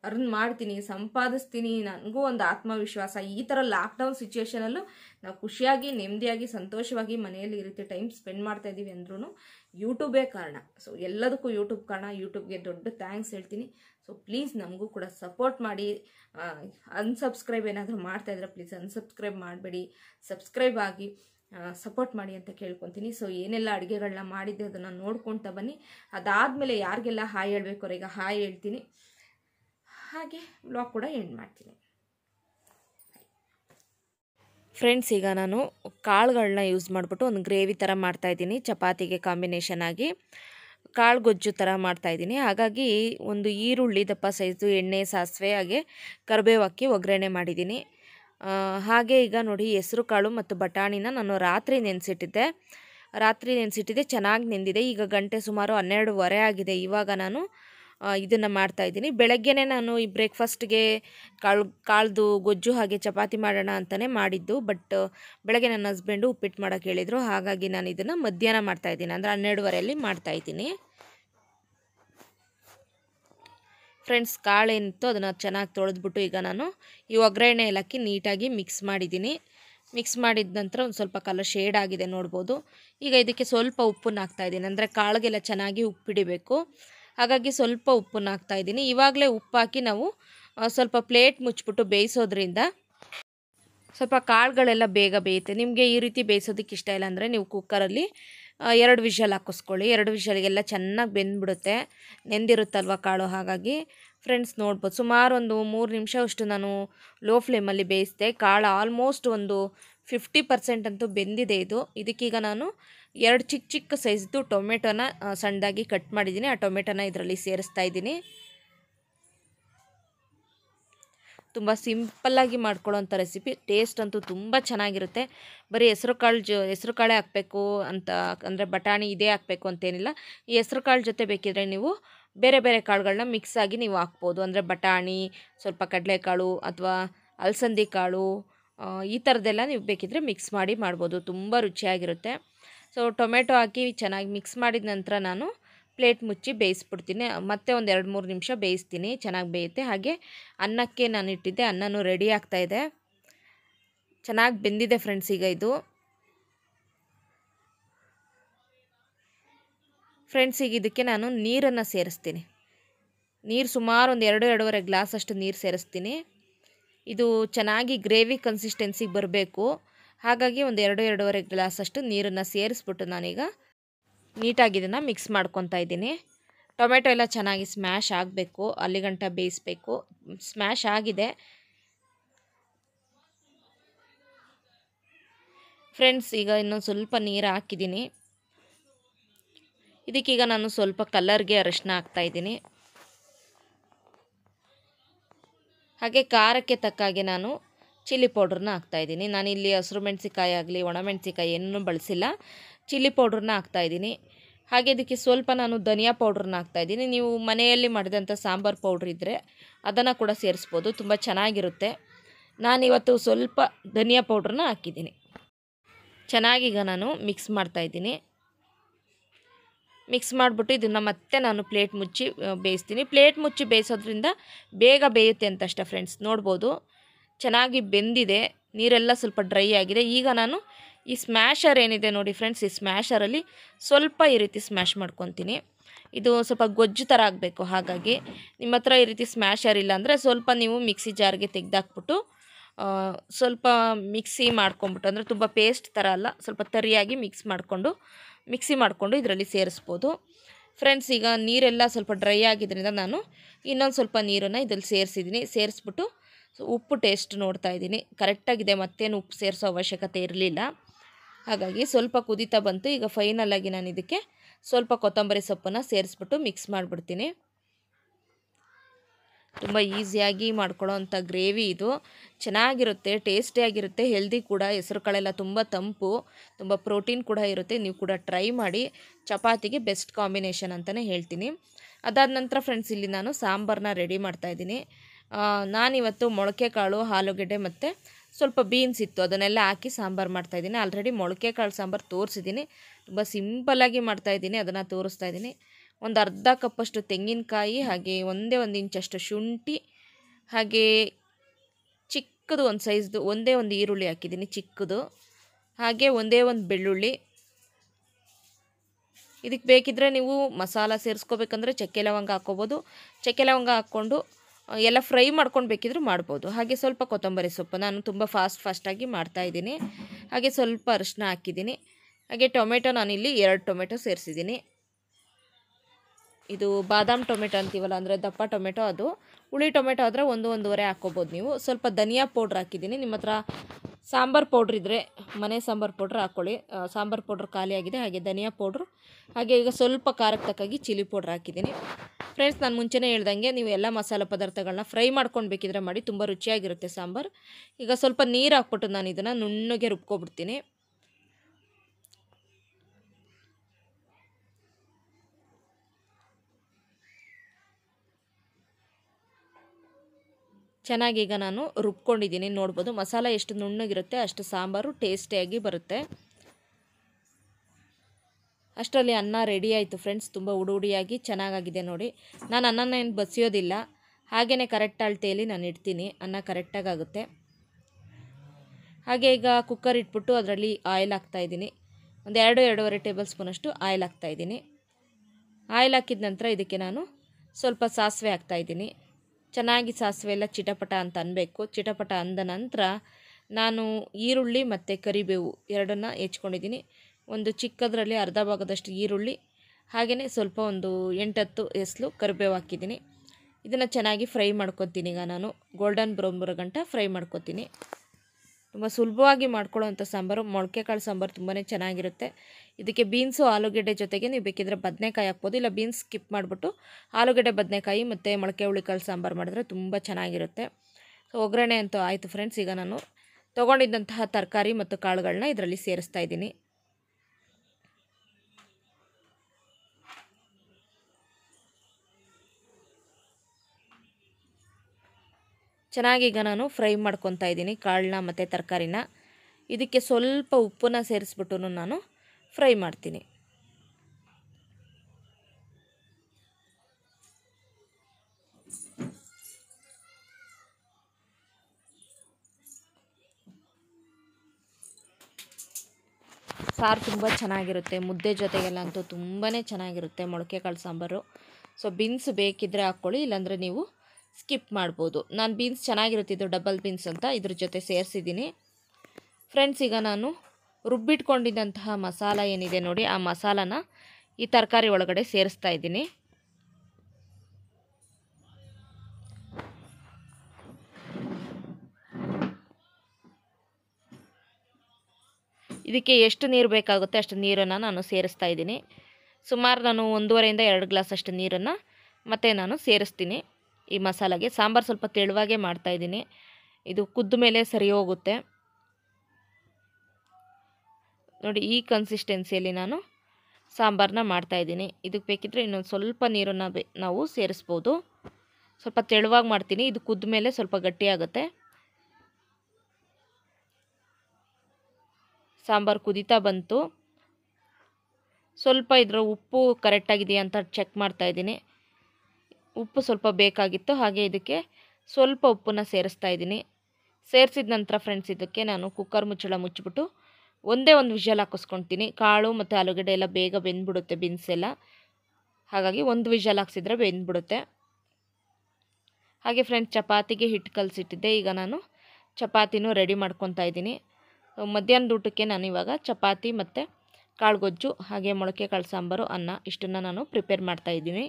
ಅರ್ನ್ ಮಾಡ್ತೀನಿ ಸಂಪಾದಿಸ್ತೀನಿ ನನಗೂ ಒಂದು ಆತ್ಮವಿಶ್ವಾಸ ಈ ಥರ ಲಾಕ್ಡೌನ್ ಸಿಚುವೇಷನಲ್ಲೂ ನಾವು ಖುಷಿಯಾಗಿ ನೆಮ್ಮದಿಯಾಗಿ ಸಂತೋಷವಾಗಿ ಮನೆಯಲ್ಲಿ ಈ ರೀತಿ ಟೈಮ್ ಸ್ಪೆಂಡ್ ಮಾಡ್ತಾ ಇದ್ದೀವಿ ಅಂದ್ರೂ ಯೂಟ್ಯೂಬೇ ಕಾರಣ ಸೊ ಎಲ್ಲದಕ್ಕೂ ಯೂಟ್ಯೂಬ್ ಕಾರಣ ಯೂಟ್ಯೂಬ್ಗೆ ದೊಡ್ಡ ಥ್ಯಾಂಕ್ಸ್ ಹೇಳ್ತೀನಿ ಸೊ ಪ್ಲೀಸ್ ನಮಗೂ ಕೂಡ ಸಪೋರ್ಟ್ ಮಾಡಿ ಅನ್ಸಬ್ಸ್ಕ್ರೈಬ್ ಏನಾದರೂ ಮಾಡ್ತಾಯಿದ್ರೆ ಪ್ಲೀಸ್ ಅನ್ಸಬ್ಸ್ಕ್ರೈಬ್ ಮಾಡಬೇಡಿ ಸಬ್ಸ್ಕ್ರೈಬ್ ಆಗಿ ಸಪೋರ್ಟ್ ಮಾಡಿ ಅಂತ ಕೇಳ್ಕೊತೀನಿ ಸೊ ಏನೆಲ್ಲ ಅಡುಗೆಗಳನ್ನ ಮಾಡಿದ್ದೆ ಅದನ್ನು ನೋಡ್ಕೊತಾ ಬನ್ನಿ ಅದಾದಮೇಲೆ ಯಾರಿಗೆಲ್ಲ ಹಾಯ್ ಹೇಳಬೇಕು ಈಗ ಹಾಯ್ ಹೇಳ್ತೀನಿ ಹಾಗೆ ಬ್ಲಾಗ್ ಕೂಡ ಎಂಡ್ ಮಾಡ್ತೀನಿ ಫ್ರೆಂಡ್ಸ್ ಈಗ ನಾನು ಕಾಳುಗಳನ್ನ ಯೂಸ್ ಮಾಡಿಬಿಟ್ಟು ಒಂದು ಗ್ರೇವಿ ಥರ ಮಾಡ್ತಾಯಿದ್ದೀನಿ ಚಪಾತಿಗೆ ಕಾಂಬಿನೇಷನ್ ಆಗಿ ಕಾಳು ಗೊಜ್ಜು ಥರ ಮಾಡ್ತಾಯಿದ್ದೀನಿ ಹಾಗಾಗಿ ಒಂದು ಈರುಳ್ಳಿ ದಪ್ಪ ಸೈಜು ಎಣ್ಣೆ ಸಾಸಿವೆ ಹಾಗೆ ಕರಿಬೇವು ಹಾಕಿ ಒಗ್ಗರಣೆ ಮಾಡಿದ್ದೀನಿ ಹಾಗೆ ಈಗ ನೋಡಿ ಹೆಸರು ಕಾಳು ಮತ್ತು ಬಟಾಣಿನ ನಾನು ರಾತ್ರಿ ನೆನೆಸಿಟ್ಟಿದ್ದೆ ರಾತ್ರಿ ನೆನೆಸಿಟ್ಟಿದ್ದೆ ಚೆನ್ನಾಗಿ ನೆಂದಿದೆ ಈಗ ಗಂಟೆ ಸುಮಾರು ಹನ್ನೆರಡುವರೆ ಆಗಿದೆ ಇವಾಗ ನಾನು ಇದನ್ನು ಮಾಡ್ತಾಯಿದ್ದೀನಿ ಬೆಳಗ್ಗೆನೇ ನಾನು ಈ ಬ್ರೇಕ್ಫಾಸ್ಟ್ಗೆ ಕಾಳು ಕಾಳ್ದು ಗೊಜ್ಜು ಹಾಗೆ ಚಪಾತಿ ಮಾಡೋಣ ಅಂತಲೇ ಮಾಡಿದ್ದು ಬಟ್ ಬೆಳಗ್ಗೆ ನನ್ನ ಹಸ್ಬೆಂಡು ಉಪ್ಪಿಟ್ಟು ಮಾಡೋಕ್ಕೆ ಹೇಳಿದರು ಹಾಗಾಗಿ ನಾನು ಇದನ್ನು ಮಧ್ಯಾಹ್ನ ಮಾಡ್ತಾಯಿದ್ದೀನಿ ಅಂದರೆ ಹನ್ನೆರಡುವರೆಯಲ್ಲಿ ಮಾಡ್ತಾಯಿದ್ದೀನಿ ಫ್ರೆಂಡ್ಸ್ ಕಾಳು ಏನಿತ್ತು ಅದನ್ನು ಚೆನ್ನಾಗಿ ತೊಳೆದ್ಬಿಟ್ಟು ಈಗ ನಾನು ಈ ಒಗ್ಗರಣೆ ಎಲ್ಲಕ್ಕಿ ನೀಟಾಗಿ ಮಿಕ್ಸ್ ಮಾಡಿದ್ದೀನಿ ಮಿಕ್ಸ್ ಮಾಡಿದ ನಂತರ ಒಂದು ಸ್ವಲ್ಪ ಕಲರ್ ಶೇಡ್ ಆಗಿದೆ ನೋಡ್ಬೋದು ಈಗ ಇದಕ್ಕೆ ಸ್ವಲ್ಪ ಉಪ್ಪನ್ನು ಹಾಕ್ತಾಯಿದ್ದೀನಿ ಅಂದರೆ ಕಾಳಿಗೆಲ್ಲ ಚೆನ್ನಾಗಿ ಉಪ್ಪು ಹಿಡಿಬೇಕು ಹಾಗಾಗಿ ಸ್ವಲ್ಪ ಉಪ್ಪನ್ನು ಹಾಕ್ತಾಯಿದ್ದೀನಿ ಇವಾಗಲೇ ಉಪ್ಪು ಹಾಕಿ ನಾವು ಸ್ವಲ್ಪ ಪ್ಲೇಟ್ ಮುಚ್ಚಿಬಿಟ್ಟು ಬೇಯಿಸೋದ್ರಿಂದ ಸ್ವಲ್ಪ ಕಾಳುಗಳೆಲ್ಲ ಬೇಗ ಬೇಯುತ್ತೆ ನಿಮಗೆ ಈ ರೀತಿ ಬೇಯಿಸೋದಕ್ಕೆ ಇಷ್ಟ ಇಲ್ಲ ಅಂದರೆ ನೀವು ಕುಕ್ಕರಲ್ಲಿ ಎರಡು ವಿಷಲ್ ಹಾಕಿಸ್ಕೊಳ್ಳಿ ಎರಡು ವಿಷಲ್ಗೆಲ್ಲ ಚೆನ್ನಾಗಿ ಬೆಂದ್ಬಿಡುತ್ತೆ ನೆಂದಿರುತ್ತಲ್ವ ಕಾಳು ಹಾಗಾಗಿ ಫ್ರೆಂಡ್ಸ್ ನೋಡ್ಬೋದು ಸುಮಾರು ಒಂದು ಮೂರು ನಿಮಿಷವಷ್ಟು ನಾನು ಲೋ ಫ್ಲೇಮಲ್ಲಿ ಬೇಯಿಸಿದೆ ಕಾಳು ಆಲ್ಮೋಸ್ಟ್ ಒಂದು ಫಿಫ್ಟಿ ಪರ್ಸೆಂಟ್ ಅಂತೂ ಬೆಂದಿದೆ ಇದು ಇದಕ್ಕೀಗ ನಾನು ಎರಡು ಚಿಕ್ಕ ಚಿಕ್ಕ ಸೈಜ್ದು ಟೊಮೆಟೊನ ಸಣ್ಣದಾಗಿ ಕಟ್ ಮಾಡಿದ್ದೀನಿ ಆ ಟೊಮೆಟೊನ ಇದರಲ್ಲಿ ಸೇರಿಸ್ತಾ ಇದ್ದೀನಿ ತುಂಬ ಸಿಂಪಲ್ಲಾಗಿ ಮಾಡ್ಕೊಳ್ಳೋಂಥ ರೆಸಿಪಿ ಟೇಸ್ಟ್ ಅಂತೂ ತುಂಬ ಚೆನ್ನಾಗಿರುತ್ತೆ ಬರೀ ಹೆಸರು ಕಾಳು ಜೊ ಹೆಸರು ಕಾಳೆ ಹಾಕಬೇಕು ಅಂತ ಅಂದರೆ ಬಟಾಣಿ ಇದೇ ಹಾಕಬೇಕು ಅಂತೇನಿಲ್ಲ ಈ ಹೆಸರು ಕಾಳು ಜೊತೆ ಬೇಕಿದ್ರೆ ನೀವು ಬೇರೆ ಬೇರೆ ಕಾಳುಗಳನ್ನ ಮಿಕ್ಸ್ ಆಗಿ ನೀವು ಹಾಕ್ಬೋದು ಅಂದರೆ ಬಟಾಣಿ ಸ್ವಲ್ಪ ಕಡಲೆಕಾಳು ಅಥವಾ ಅಲಸಂದಿ ಕಾಳು ಈ ಥರದ್ದೆಲ್ಲ ನೀವು ಬೇಕಿದ್ರೆ ಮಿಕ್ಸ್ ಮಾಡಿ ಮಾಡ್ಬೋದು ತುಂಬ ರುಚಿಯಾಗಿರುತ್ತೆ ಸೊ ಟೊಮೆಟೊ ಹಾಕಿ ಚೆನ್ನಾಗಿ ಮಿಕ್ಸ್ ಮಾಡಿದ ನಂತರ ನಾನು ಪ್ಲೇಟ್ ಮುಚ್ಚಿ ಬೇಯಿಸ್ಬಿಡ್ತೀನಿ ಮತ್ತೆ ಒಂದು ಎರಡು ಮೂರು ನಿಮಿಷ ಬೇಯಿಸ್ತೀನಿ ಚೆನ್ನಾಗಿ ಬೇಯುತ್ತೆ ಹಾಗೆ ಅನ್ನಕ್ಕೆ ನಾನು ಇಟ್ಟಿದ್ದೆ ಅನ್ನನೂ ರೆಡಿ ಆಗ್ತಾಯಿದೆ ಚೆನ್ನಾಗಿ ಬೆಂದಿದೆ ಫ್ರೆಂಡ್ಸ್ ಈಗ ಇದು ಫ್ರೆಂಡ್ಸ್ ಈಗ ಇದಕ್ಕೆ ನಾನು ನೀರನ್ನು ಸೇರಿಸ್ತೀನಿ ನೀರು ಸುಮಾರು ಒಂದು ಎರಡು ಎರಡೂವರೆ ಗ್ಲಾಸ್ ಅಷ್ಟು ನೀರು ಸೇರಿಸ್ತೀನಿ ಇದು ಚೆನ್ನಾಗಿ ಗ್ರೇವಿ ಕನ್ಸಿಸ್ಟೆನ್ಸಿಗೆ ಬರಬೇಕು ಹಾಗಾಗಿ ಒಂದು ಎರಡು ಎರಡೂವರೆ ಗ್ಲಾಸ್ ಅಷ್ಟು ನೀರನ್ನು ಸೇರಿಸ್ಬಿಟ್ಟು ನಾನೀಗ ನೀಟಾಗಿ ಇದನ್ನು ಮಿಕ್ಸ್ ಮಾಡ್ಕೊತಾ ಇದ್ದೀನಿ ಟೊಮೆಟೊ ಎಲ್ಲ ಚೆನ್ನಾಗಿ ಸ್ಮ್ಯಾಶ್ ಆಗಬೇಕು ಅಲ್ಲಿಗಂಟ ಬೇಯಿಸ್ಬೇಕು ಸ್ಮ್ಯಾಶ್ ಆಗಿದೆ ಫ್ರೆಂಡ್ಸ್ ಈಗ ಇನ್ನೊಂದು ಸ್ವಲ್ಪ ನೀರು ಹಾಕಿದ್ದೀನಿ ಇದಕ್ಕೀಗ ನಾನು ಸ್ವಲ್ಪ ಕಲರ್ಗೆ ಅರಶಿನ ಹಾಕ್ತಾಯಿದ್ದೀನಿ ಹಾಗೆ ಖಾರಕ್ಕೆ ತಕ್ಕ ಹಾಗೆ ನಾನು ಚಿಲ್ಲಿ ಪೌಡ್ರನ್ನ ಹಾಕ್ತಾಯಿದ್ದೀನಿ ನಾನಿಲ್ಲಿ ಹಸಿರು ಮೆಣಸಿಕಾಯಿ ಆಗಲಿ ಒಣಮೆಣಸಿಕಾಯಿ ಏನೂ ಬಳಸಿಲ್ಲ ಚಿಲ್ಲಿ ಪೌಡ್ರನ್ನ ಹಾಕ್ತಾಯಿದ್ದೀನಿ ಹಾಗೆ ಇದಕ್ಕೆ ಸ್ವಲ್ಪ ನಾನು ಧನಿಯಾ ಪೌಡ್ರನ್ನ ಹಾಕ್ತಾ ಇದ್ದೀನಿ ನೀವು ಮನೆಯಲ್ಲಿ ಮಾಡಿದಂಥ ಸಾಂಬಾರು ಪೌಡ್ರ್ ಇದ್ದರೆ ಅದನ್ನು ಕೂಡ ಸೇರಿಸ್ಬೋದು ತುಂಬ ಚೆನ್ನಾಗಿರುತ್ತೆ ನಾನಿವತ್ತು ಸ್ವಲ್ಪ ಧನಿಯಾ ಪೌಡ್ರನ್ನ ಹಾಕಿದ್ದೀನಿ ಚೆನ್ನಾಗೀಗ ನಾನು ಮಿಕ್ಸ್ ಮಾಡ್ತಾಯಿದ್ದೀನಿ ಮಿಕ್ಸ್ ಮಾಡಿಬಿಟ್ಟು ಇದನ್ನು ಮತ್ತೆ ನಾನು ಪ್ಲೇಟ್ ಮುಚ್ಚಿ ಬೇಯಿಸ್ತೀನಿ ಪ್ಲೇಟ್ ಮುಚ್ಚಿ ಬೇಯಿಸೋದ್ರಿಂದ ಬೇಗ ಬೇಯುತ್ತೆ ಅಂತಷ್ಟ ಫ್ರೆಂಡ್ಸ್ ನೋಡ್ಬೋದು ಚೆನ್ನಾಗಿ ಬೆಂದಿದೆ ನೀರೆಲ್ಲ ಸ್ವಲ್ಪ ಡ್ರೈ ಆಗಿದೆ ಈಗ ನಾನು ಈ ಸ್ಮ್ಯಾಶರ್ ಏನಿದೆ ನೋಡಿ ಫ್ರೆಂಡ್ಸ್ ಈ ಸ್ಮ್ಯಾಶರಲ್ಲಿ ಸ್ವಲ್ಪ ಈ ರೀತಿ ಸ್ಮ್ಯಾಶ್ ಮಾಡ್ಕೊತೀನಿ ಇದು ಸ್ವಲ್ಪ ಗೊಜ್ಜು ಥರ ಆಗಬೇಕು ಹಾಗಾಗಿ ನಿಮ್ಮ ಹತ್ರ ಈ ರೀತಿ ಸ್ಮ್ಯಾಶರ್ ಇಲ್ಲ ಅಂದರೆ ಸ್ವಲ್ಪ ನೀವು ಮಿಕ್ಸಿ ಜಾರ್ಗೆ ತೆಗೆದಾಕ್ಬಿಟ್ಟು ಸ್ವಲ್ಪ ಮಿಕ್ಸಿ ಮಾಡ್ಕೊಂಬಿಟ್ಟು ಅಂದರೆ ತುಂಬ ಪೇಸ್ಟ್ ಥರ ಅಲ್ಲ ಸ್ವಲ್ಪ ತರಿಯಾಗಿ ಮಿಕ್ಸ್ ಮಾಡಿಕೊಂಡು ಮಿಕ್ಸಿ ಮಾಡಿಕೊಂಡು ಇದರಲ್ಲಿ ಸೇರಿಸ್ಬೋದು ಫ್ರೆಂಡ್ಸ್ ಈಗ ನೀರೆಲ್ಲ ಸ್ವಲ್ಪ ಡ್ರೈ ಆಗಿದ್ದರಿಂದ ನಾನು ಇನ್ನೊಂದು ಸ್ವಲ್ಪ ನೀರನ್ನು ಇದರಲ್ಲಿ ಸೇರಿಸಿದ್ದೀನಿ ಸೇರಿಸ್ಬಿಟ್ಟು ಉಪ್ಪು ಟೇಸ್ಟ್ ನೋಡ್ತಾ ಇದ್ದೀನಿ ಕರೆಕ್ಟಾಗಿದೆ ಮತ್ತೇನು ಉಪ್ಪು ಸೇರಿಸೋ ಅವಶ್ಯಕತೆ ಇರಲಿಲ್ಲ ಹಾಗಾಗಿ ಸ್ವಲ್ಪ ಕುದೀತಾ ಬಂತು ಈಗ ಫೈನಲಾಗಿ ನಾನು ಇದಕ್ಕೆ ಸ್ವಲ್ಪ ಕೊತ್ತಂಬರಿ ಸೊಪ್ಪನ್ನು ಸೇರಿಸ್ಬಿಟ್ಟು ಮಿಕ್ಸ್ ಮಾಡಿಬಿಡ್ತೀನಿ ತುಂಬ ಈಸಿಯಾಗಿ ಮಾಡ್ಕೊಳ್ಳೋ ಅಂಥ ಗ್ರೇವಿ ಇದು ಚೆನ್ನಾಗಿರುತ್ತೆ ಟೇಸ್ಟಿಯಾಗಿರುತ್ತೆ ಹೆಲ್ದಿ ಕೂಡ ಹೆಸರು ಕಾಳೆಲ್ಲ ತುಂಬ ತಂಪು ತುಂಬ ಪ್ರೋಟೀನ್ ಕೂಡ ಇರುತ್ತೆ ನೀವು ಕೂಡ ಟ್ರೈ ಮಾಡಿ ಚಪಾತಿಗೆ ಬೆಸ್ಟ್ ಕಾಂಬಿನೇಷನ್ ಅಂತಲೇ ಹೇಳ್ತೀನಿ ಅದಾದ ನಂತರ ಫ್ರೆಂಡ್ಸ್ ಇಲ್ಲಿ ನಾನು ಸಾಂಬಾರನ್ನ ರೆಡಿ ಮಾಡ್ತಾಯಿದ್ದೀನಿ ನಾನಿವತ್ತು ಮೊಳಕೆ ಕಾಳು ಆಲೂಗೆಡ್ಡೆ ಮತ್ತು ಸ್ವಲ್ಪ ಬೀನ್ಸ್ ಇತ್ತು ಅದನ್ನೆಲ್ಲ ಹಾಕಿ ಸಾಂಬಾರು ಮಾಡ್ತಾಯಿದ್ದೀನಿ ಆಲ್ರೆಡಿ ಮೊಳಕೆ ಕಾಳು ಸಾಂಬಾರು ತೋರಿಸಿದ್ದೀನಿ ತುಂಬ ಸಿಂಪಲ್ಲಾಗಿ ಮಾಡ್ತಾಯಿದ್ದೀನಿ ಅದನ್ನು ತೋರಿಸ್ತಾ ಇದ್ದೀನಿ ಒಂದು ಅರ್ಧ ಕಪ್ಪಷ್ಟು ತೆಂಗಿನಕಾಯಿ ಹಾಗೆ ಒಂದೇ ಒಂದು ಇಂಚಷ್ಟು ಶುಂಠಿ ಹಾಗೆ ಚಿಕ್ಕದು ಒಂದು ಸೈಜ್ದು ಒಂದೇ ಒಂದು ಈರುಳ್ಳಿ ಹಾಕಿದ್ದೀನಿ ಚಿಕ್ಕದು ಹಾಗೆ ಒಂದೇ ಒಂದು ಬೆಳ್ಳುಳ್ಳಿ ಇದಕ್ಕೆ ಬೇಕಿದ್ದರೆ ನೀವು ಮಸಾಲ ಸೇರಿಸ್ಕೋಬೇಕಂದ್ರೆ ಚಕ್ಕೆ ಲವಂಗ ಹಾಕ್ಕೋಬೋದು ಚಕ್ಕೆ ಲವಂಗ ಹಾಕ್ಕೊಂಡು ಎಲ್ಲ ಫ್ರೈ ಮಾಡ್ಕೊಂಡು ಬೇಕಿದ್ರೂ ಮಾಡ್ಬೋದು ಹಾಗೆ ಸ್ವಲ್ಪ ಕೊತ್ತಂಬರಿ ಸೊಪ್ಪು ನಾನು ತುಂಬ ಫಾಸ್ಟ್ ಫಾಸ್ಟಾಗಿ ಮಾಡ್ತಾಯಿದ್ದೀನಿ ಹಾಗೆ ಸ್ವಲ್ಪ ಅರಿಶಿನ ಹಾಕಿದ್ದೀನಿ ಹಾಗೆ ಟೊಮೆಟೊ ನಾನಿಲ್ಲಿ ಎರಡು ಟೊಮೆಟೊ ಸೇರಿಸಿದ್ದೀನಿ ಇದು ಬಾದಾಮ್ ಟೊಮೆಟೊ ಅಂತೀವಲ್ಲ ಅಂದರೆ ದಪ್ಪ ಟೊಮೆಟೊ ಅದು ಹುಳಿ ಟೊಮೆಟೊ ಆದರೆ ಒಂದು ಒಂದೂವರೆ ಹಾಕ್ಕೋಬೋದು ನೀವು ಸ್ವಲ್ಪ ಧನಿಯಾ ಪೌಡ್ರ್ ಹಾಕಿದ್ದೀನಿ ನಿಮ್ಮ ಹತ್ರ ಸಾಂಬಾರು ಪೌಡ್ರ್ ಇದ್ದರೆ ಮನೆ ಸಾಂಬಾರು ಪೌಡ್ರ್ ಹಾಕ್ಕೊಳ್ಳಿ ಸಾಂಬಾರು ಪೌಡ್ರ್ ಖಾಲಿಯಾಗಿದೆ ಹಾಗೆ ಧನಿಯಾ ಪೌಡ್ರ್ ಹಾಗೆ ಈಗ ಸ್ವಲ್ಪ ಖಾರಕ್ಕೆ ತಕ್ಕಾಗಿ ಚಿಲ್ಲಿ ಪೌಡ್ರ್ ಹಾಕಿದ್ದೀನಿ ಫ್ರೆಂಡ್ಸ್ ನಾನು ಮುಂಚೆನೇ ಹೇಳ್ದಂಗೆ ನೀವು ಎಲ್ಲ ಮಸಾಲೆ ಪದಾರ್ಥಗಳನ್ನ ಫ್ರೈ ಮಾಡ್ಕೊಳ್ಬೇಕಿದ್ರೆ ಮಾಡಿ ತುಂಬ ರುಚಿಯಾಗಿರುತ್ತೆ ಸಾಂಬಾರು ಈಗ ಸ್ವಲ್ಪ ನೀರು ಹಾಕ್ಬಿಟ್ಟು ನಾನು ಇದನ್ನು ನುಣ್ಣಗೆ ರುಬ್ಕೊಬಿಡ್ತೀನಿ ಚೆನ್ನಾಗಿ ಈಗ ನಾನು ರುಬ್ಕೊಂಡಿದ್ದೀನಿ ನೋಡ್ಬೋದು ಮಸಾಲೆ ಎಷ್ಟು ನುಣ್ಣಗಿರುತ್ತೆ ಅಷ್ಟು ಸಾಂಬಾರು ಟೇಸ್ಟಿಯಾಗಿ ಬರುತ್ತೆ ಅಷ್ಟರಲ್ಲಿ ಅನ್ನ ರೆಡಿ ಆಯಿತು ಫ್ರೆಂಡ್ಸ್ ತುಂಬ ಉಡುಡಿಯಾಗಿ ಚೆನ್ನಾಗಾಗಿದೆ ನೋಡಿ ನಾನು ಅನ್ನನ ಏನು ಬಸಿಯೋದಿಲ್ಲ ಹಾಗೆಯೇ ಕರೆಕ್ಟ್ ಅಳ್ತೆಯಲ್ಲಿ ನಾನು ಇಡ್ತೀನಿ ಅನ್ನ ಕರೆಕ್ಟಾಗಿ ಆಗುತ್ತೆ ಹಾಗೆ ಈಗ ಕುಕ್ಕರ್ ಇಟ್ಬಿಟ್ಟು ಅದರಲ್ಲಿ ಆಯಿಲ್ ಹಾಕ್ತಾಯಿದ್ದೀನಿ ಒಂದು ಎರಡು ಎರಡೂವರೆ ಟೇಬಲ್ ಸ್ಪೂನಷ್ಟು ಆಯಿಲ್ ಹಾಕ್ತಾಯಿದ್ದೀನಿ ಆಯಿಲ್ ಹಾಕಿದ ನಂತರ ಇದಕ್ಕೆ ನಾನು ಸ್ವಲ್ಪ ಸಾಸಿವೆ ಹಾಕ್ತಾಯಿದ್ದೀನಿ ಚೆನ್ನಾಗಿ ಸಾಸಿವೆ ಎಲ್ಲ ಚಿಟಪಟ ಅಂತ ಅನ್ನಬೇಕು ಚಿಟಪಟ ಅಂದ ನಂತರ ನಾನು ಈರುಳ್ಳಿ ಮತ್ತು ಕರಿಬೇವು ಎರಡನ್ನ ಹೆಚ್ಕೊಂಡಿದ್ದೀನಿ ಒಂದು ಚಿಕ್ಕದರಲ್ಲಿ ಅರ್ಧ ಭಾಗದಷ್ಟು ಈರುಳ್ಳಿ ಹಾಗೆಯೇ ಸ್ವಲ್ಪ ಒಂದು ಎಂಟತ್ತು ಎಸ್ಲು ಕರಿಬೇವು ಹಾಕಿದ್ದೀನಿ ಇದನ್ನು ಚೆನ್ನಾಗಿ ಫ್ರೈ ಮಾಡ್ಕೊತೀನಿ ಈಗ ನಾನು ಗೋಲ್ಡನ್ ಬ್ರೌನ್ ಬರೋ ಗಂಟ ಫ್ರೈ ಮಾಡ್ಕೊತೀನಿ ತುಂಬ ಸುಲಭವಾಗಿ ಮಾಡ್ಕೊಳ್ಳೋವಂಥ ಸಾಂಬಾರು ಮೊಳಕೆ ಕಾಳು ಸಾಂಬಾರು ತುಂಬಾ ಚೆನ್ನಾಗಿರುತ್ತೆ ಇದಕ್ಕೆ ಬೀನ್ಸು ಆಲೂಗೆಡ್ಡೆ ಜೊತೆಗೆ ನೀವು ಬೇಕಿದ್ರೆ ಬದನೆಕಾಯಿ ಹಾಕ್ಬೋದು ಇಲ್ಲ ಬೀನ್ಸ್ ಸ್ಕಿಪ್ ಮಾಡಿಬಿಟ್ಟು ಆಲೂಗಡ್ಡೆ ಬದನೆಕಾಯಿ ಮತ್ತು ಮೊಳಕೆ ಹುಳಿಕಾಳು ಸಾಂಬಾರು ಮಾಡಿದ್ರೆ ತುಂಬ ಚೆನ್ನಾಗಿರುತ್ತೆ ಒಗ್ಗರಣೆ ಅಂತೂ ಆಯಿತು ಫ್ರೆಂಡ್ಸ್ ಈಗ ನಾನು ತೊಗೊಂಡಿದ್ದಂತಹ ತರಕಾರಿ ಮತ್ತು ಕಾಳುಗಳನ್ನ ಇದರಲ್ಲಿ ಸೇರಿಸ್ತಾ ಇದ್ದೀನಿ ಚೆನ್ನಾಗಿ ಈಗ ನಾನು ಫ್ರೈ ಮಾಡ್ಕೊತಾ ಇದ್ದೀನಿ ಕಾಳನ್ನ ಮತ್ತು ತರಕಾರಿನ ಇದಕ್ಕೆ ಸ್ವಲ್ಪ ಉಪ್ಪನ್ನ ಸೇರಿಸ್ಬಿಟ್ಟು ನಾನು ಫ್ರೈ ಮಾಡ್ತೀನಿ ಸಾರು ತುಂಬ ಚೆನ್ನಾಗಿರುತ್ತೆ ಮುದ್ದೆ ಜೊತೆಗೆಲ್ಲ ಅಂತೂ ತುಂಬಾ ಚೆನ್ನಾಗಿರುತ್ತೆ ಮೊಳಕೆ ಕಾಳು ಸಾಂಬಾರು ಸೊ ಬೀನ್ಸ್ ಬೇಕಿದ್ದರೆ ಹಾಕ್ಕೊಳ್ಳಿ ಇಲ್ಲಾಂದರೆ ನೀವು ಸ್ಕಿಪ್ ಮಾಡ್ಬೋದು ನಾನು ಬೀನ್ಸ್ ಚೆನ್ನಾಗಿರುತ್ತಿದ್ದು ಡಬಲ್ ಬೀನ್ಸ್ ಅಂತ ಇದ್ರ ಜೊತೆ ಸೇರಿಸಿದ್ದೀನಿ ಫ್ರೆಂಡ್ಸ್ ಈಗ ನಾನು ರುಬ್ಬಿಟ್ಕೊಂಡಿದ್ದಂತಹ ಮಸಾಲ ಏನಿದೆ ನೋಡಿ ಆ ಮಸಾಲಾನ ಈ ತರಕಾರಿ ಒಳಗಡೆ ಸೇರಿಸ್ತಾ ಇದ್ದೀನಿ ಇದಕ್ಕೆ ಎಷ್ಟು ನೀರು ಬೇಕಾಗುತ್ತೆ ಅಷ್ಟು ನೀರನ್ನು ನಾನು ಸೇರಿಸ್ತಾ ಇದ್ದೀನಿ ಸುಮಾರು ನಾನು ಒಂದೂವರೆಯಿಂದ ಎರಡು ಗ್ಲಾಸ್ ಅಷ್ಟು ನೀರನ್ನು ಮತ್ತೆ ನಾನು ಸೇರಿಸ್ತೀನಿ ಈ ಮಸಾಲೆಗೆ ಸಾಂಬಾರು ಸ್ವಲ್ಪ ತೆಳುವಾಗೆ ಮಾಡ್ತಾಯಿದ್ದೀನಿ ಇದು ಕುದ್ದ ಮೇಲೆ ಸರಿ ಹೋಗುತ್ತೆ ನೋಡಿ ಈ ಕನ್ಸಿಸ್ಟೆನ್ಸಿಯಲ್ಲಿ ನಾನು ಸಾಂಬಾರನ್ನ ಮಾಡ್ತಾಯಿದ್ದೀನಿ ಇದಕ್ಕೆ ಬೇಕಿದ್ರೆ ಇನ್ನೊಂದು ಸ್ವಲ್ಪ ನೀರನ್ನು ನಾವು ಸೇರಿಸ್ಬೋದು ಸ್ವಲ್ಪ ತೆಳುವಾಗಿ ಮಾಡ್ತೀನಿ ಇದು ಕುದ್ದ ಮೇಲೆ ಸ್ವಲ್ಪ ಗಟ್ಟಿಯಾಗುತ್ತೆ ಸಾಂಬಾರು ಕುದೀತಾ ಬಂತು ಸ್ವಲ್ಪ ಇದರ ಉಪ್ಪು ಕರೆಕ್ಟಾಗಿದೆಯಾ ಅಂತ ಚೆಕ್ ಮಾಡ್ತಾಯಿದ್ದೀನಿ ಉಪ್ಪು ಸ್ವಲ್ಪ ಬೇಕಾಗಿತ್ತು ಹಾಗೆ ಇದಕ್ಕೆ ಸ್ವಲ್ಪ ಉಪ್ಪನ್ನು ಸೇರಿಸ್ತಾ ಇದ್ದೀನಿ ಸೇರಿಸಿದ ನಂತರ ಫ್ರೆಂಡ್ಸ್ ಇದಕ್ಕೆ ನಾನು ಕುಕ್ಕರ್ ಮುಚ್ಚಳ ಮುಚ್ಚಿಬಿಟ್ಟು ಒಂದೇ ಒಂದು ವಿಷಲ್ ಹಾಕಿಸ್ಕೊತೀನಿ ಕಾಳು ಮತ್ತು ಆಲೂಗಡ್ಡೆ ಎಲ್ಲ ಬೇಗ ಬೆಂದ್ಬಿಡುತ್ತೆ ಎಲ್ಲ ಹಾಗಾಗಿ ಒಂದು ವಿಷಲ್ ಹಾಕ್ಸಿದ್ರೆ ಬೆಂದ್ಬಿಡುತ್ತೆ ಹಾಗೆ ಫ್ರೆಂಡ್ಸ್ ಚಪಾತಿಗೆ ಹಿಟ್ಟು ಕಲಸಿಟ್ಟಿದ್ದೆ ಈಗ ನಾನು ಚಪಾತಿನೂ ರೆಡಿ ಮಾಡ್ಕೊತಾ ಇದ್ದೀನಿ ಮಧ್ಯಾಹ್ನದ ಊಟಕ್ಕೆ ನಾನು ಇವಾಗ ಚಪಾತಿ ಮತ್ತು ಕಾಳುಗೊಜ್ಜು ಹಾಗೆ ಮೊಳಕೆ ಕಾಳು ಸಾಂಬಾರು ಅನ್ನ ಇಷ್ಟನ್ನು ನಾನು ಪ್ರಿಪೇರ್ ಮಾಡ್ತಾಯಿದ್ದೀನಿ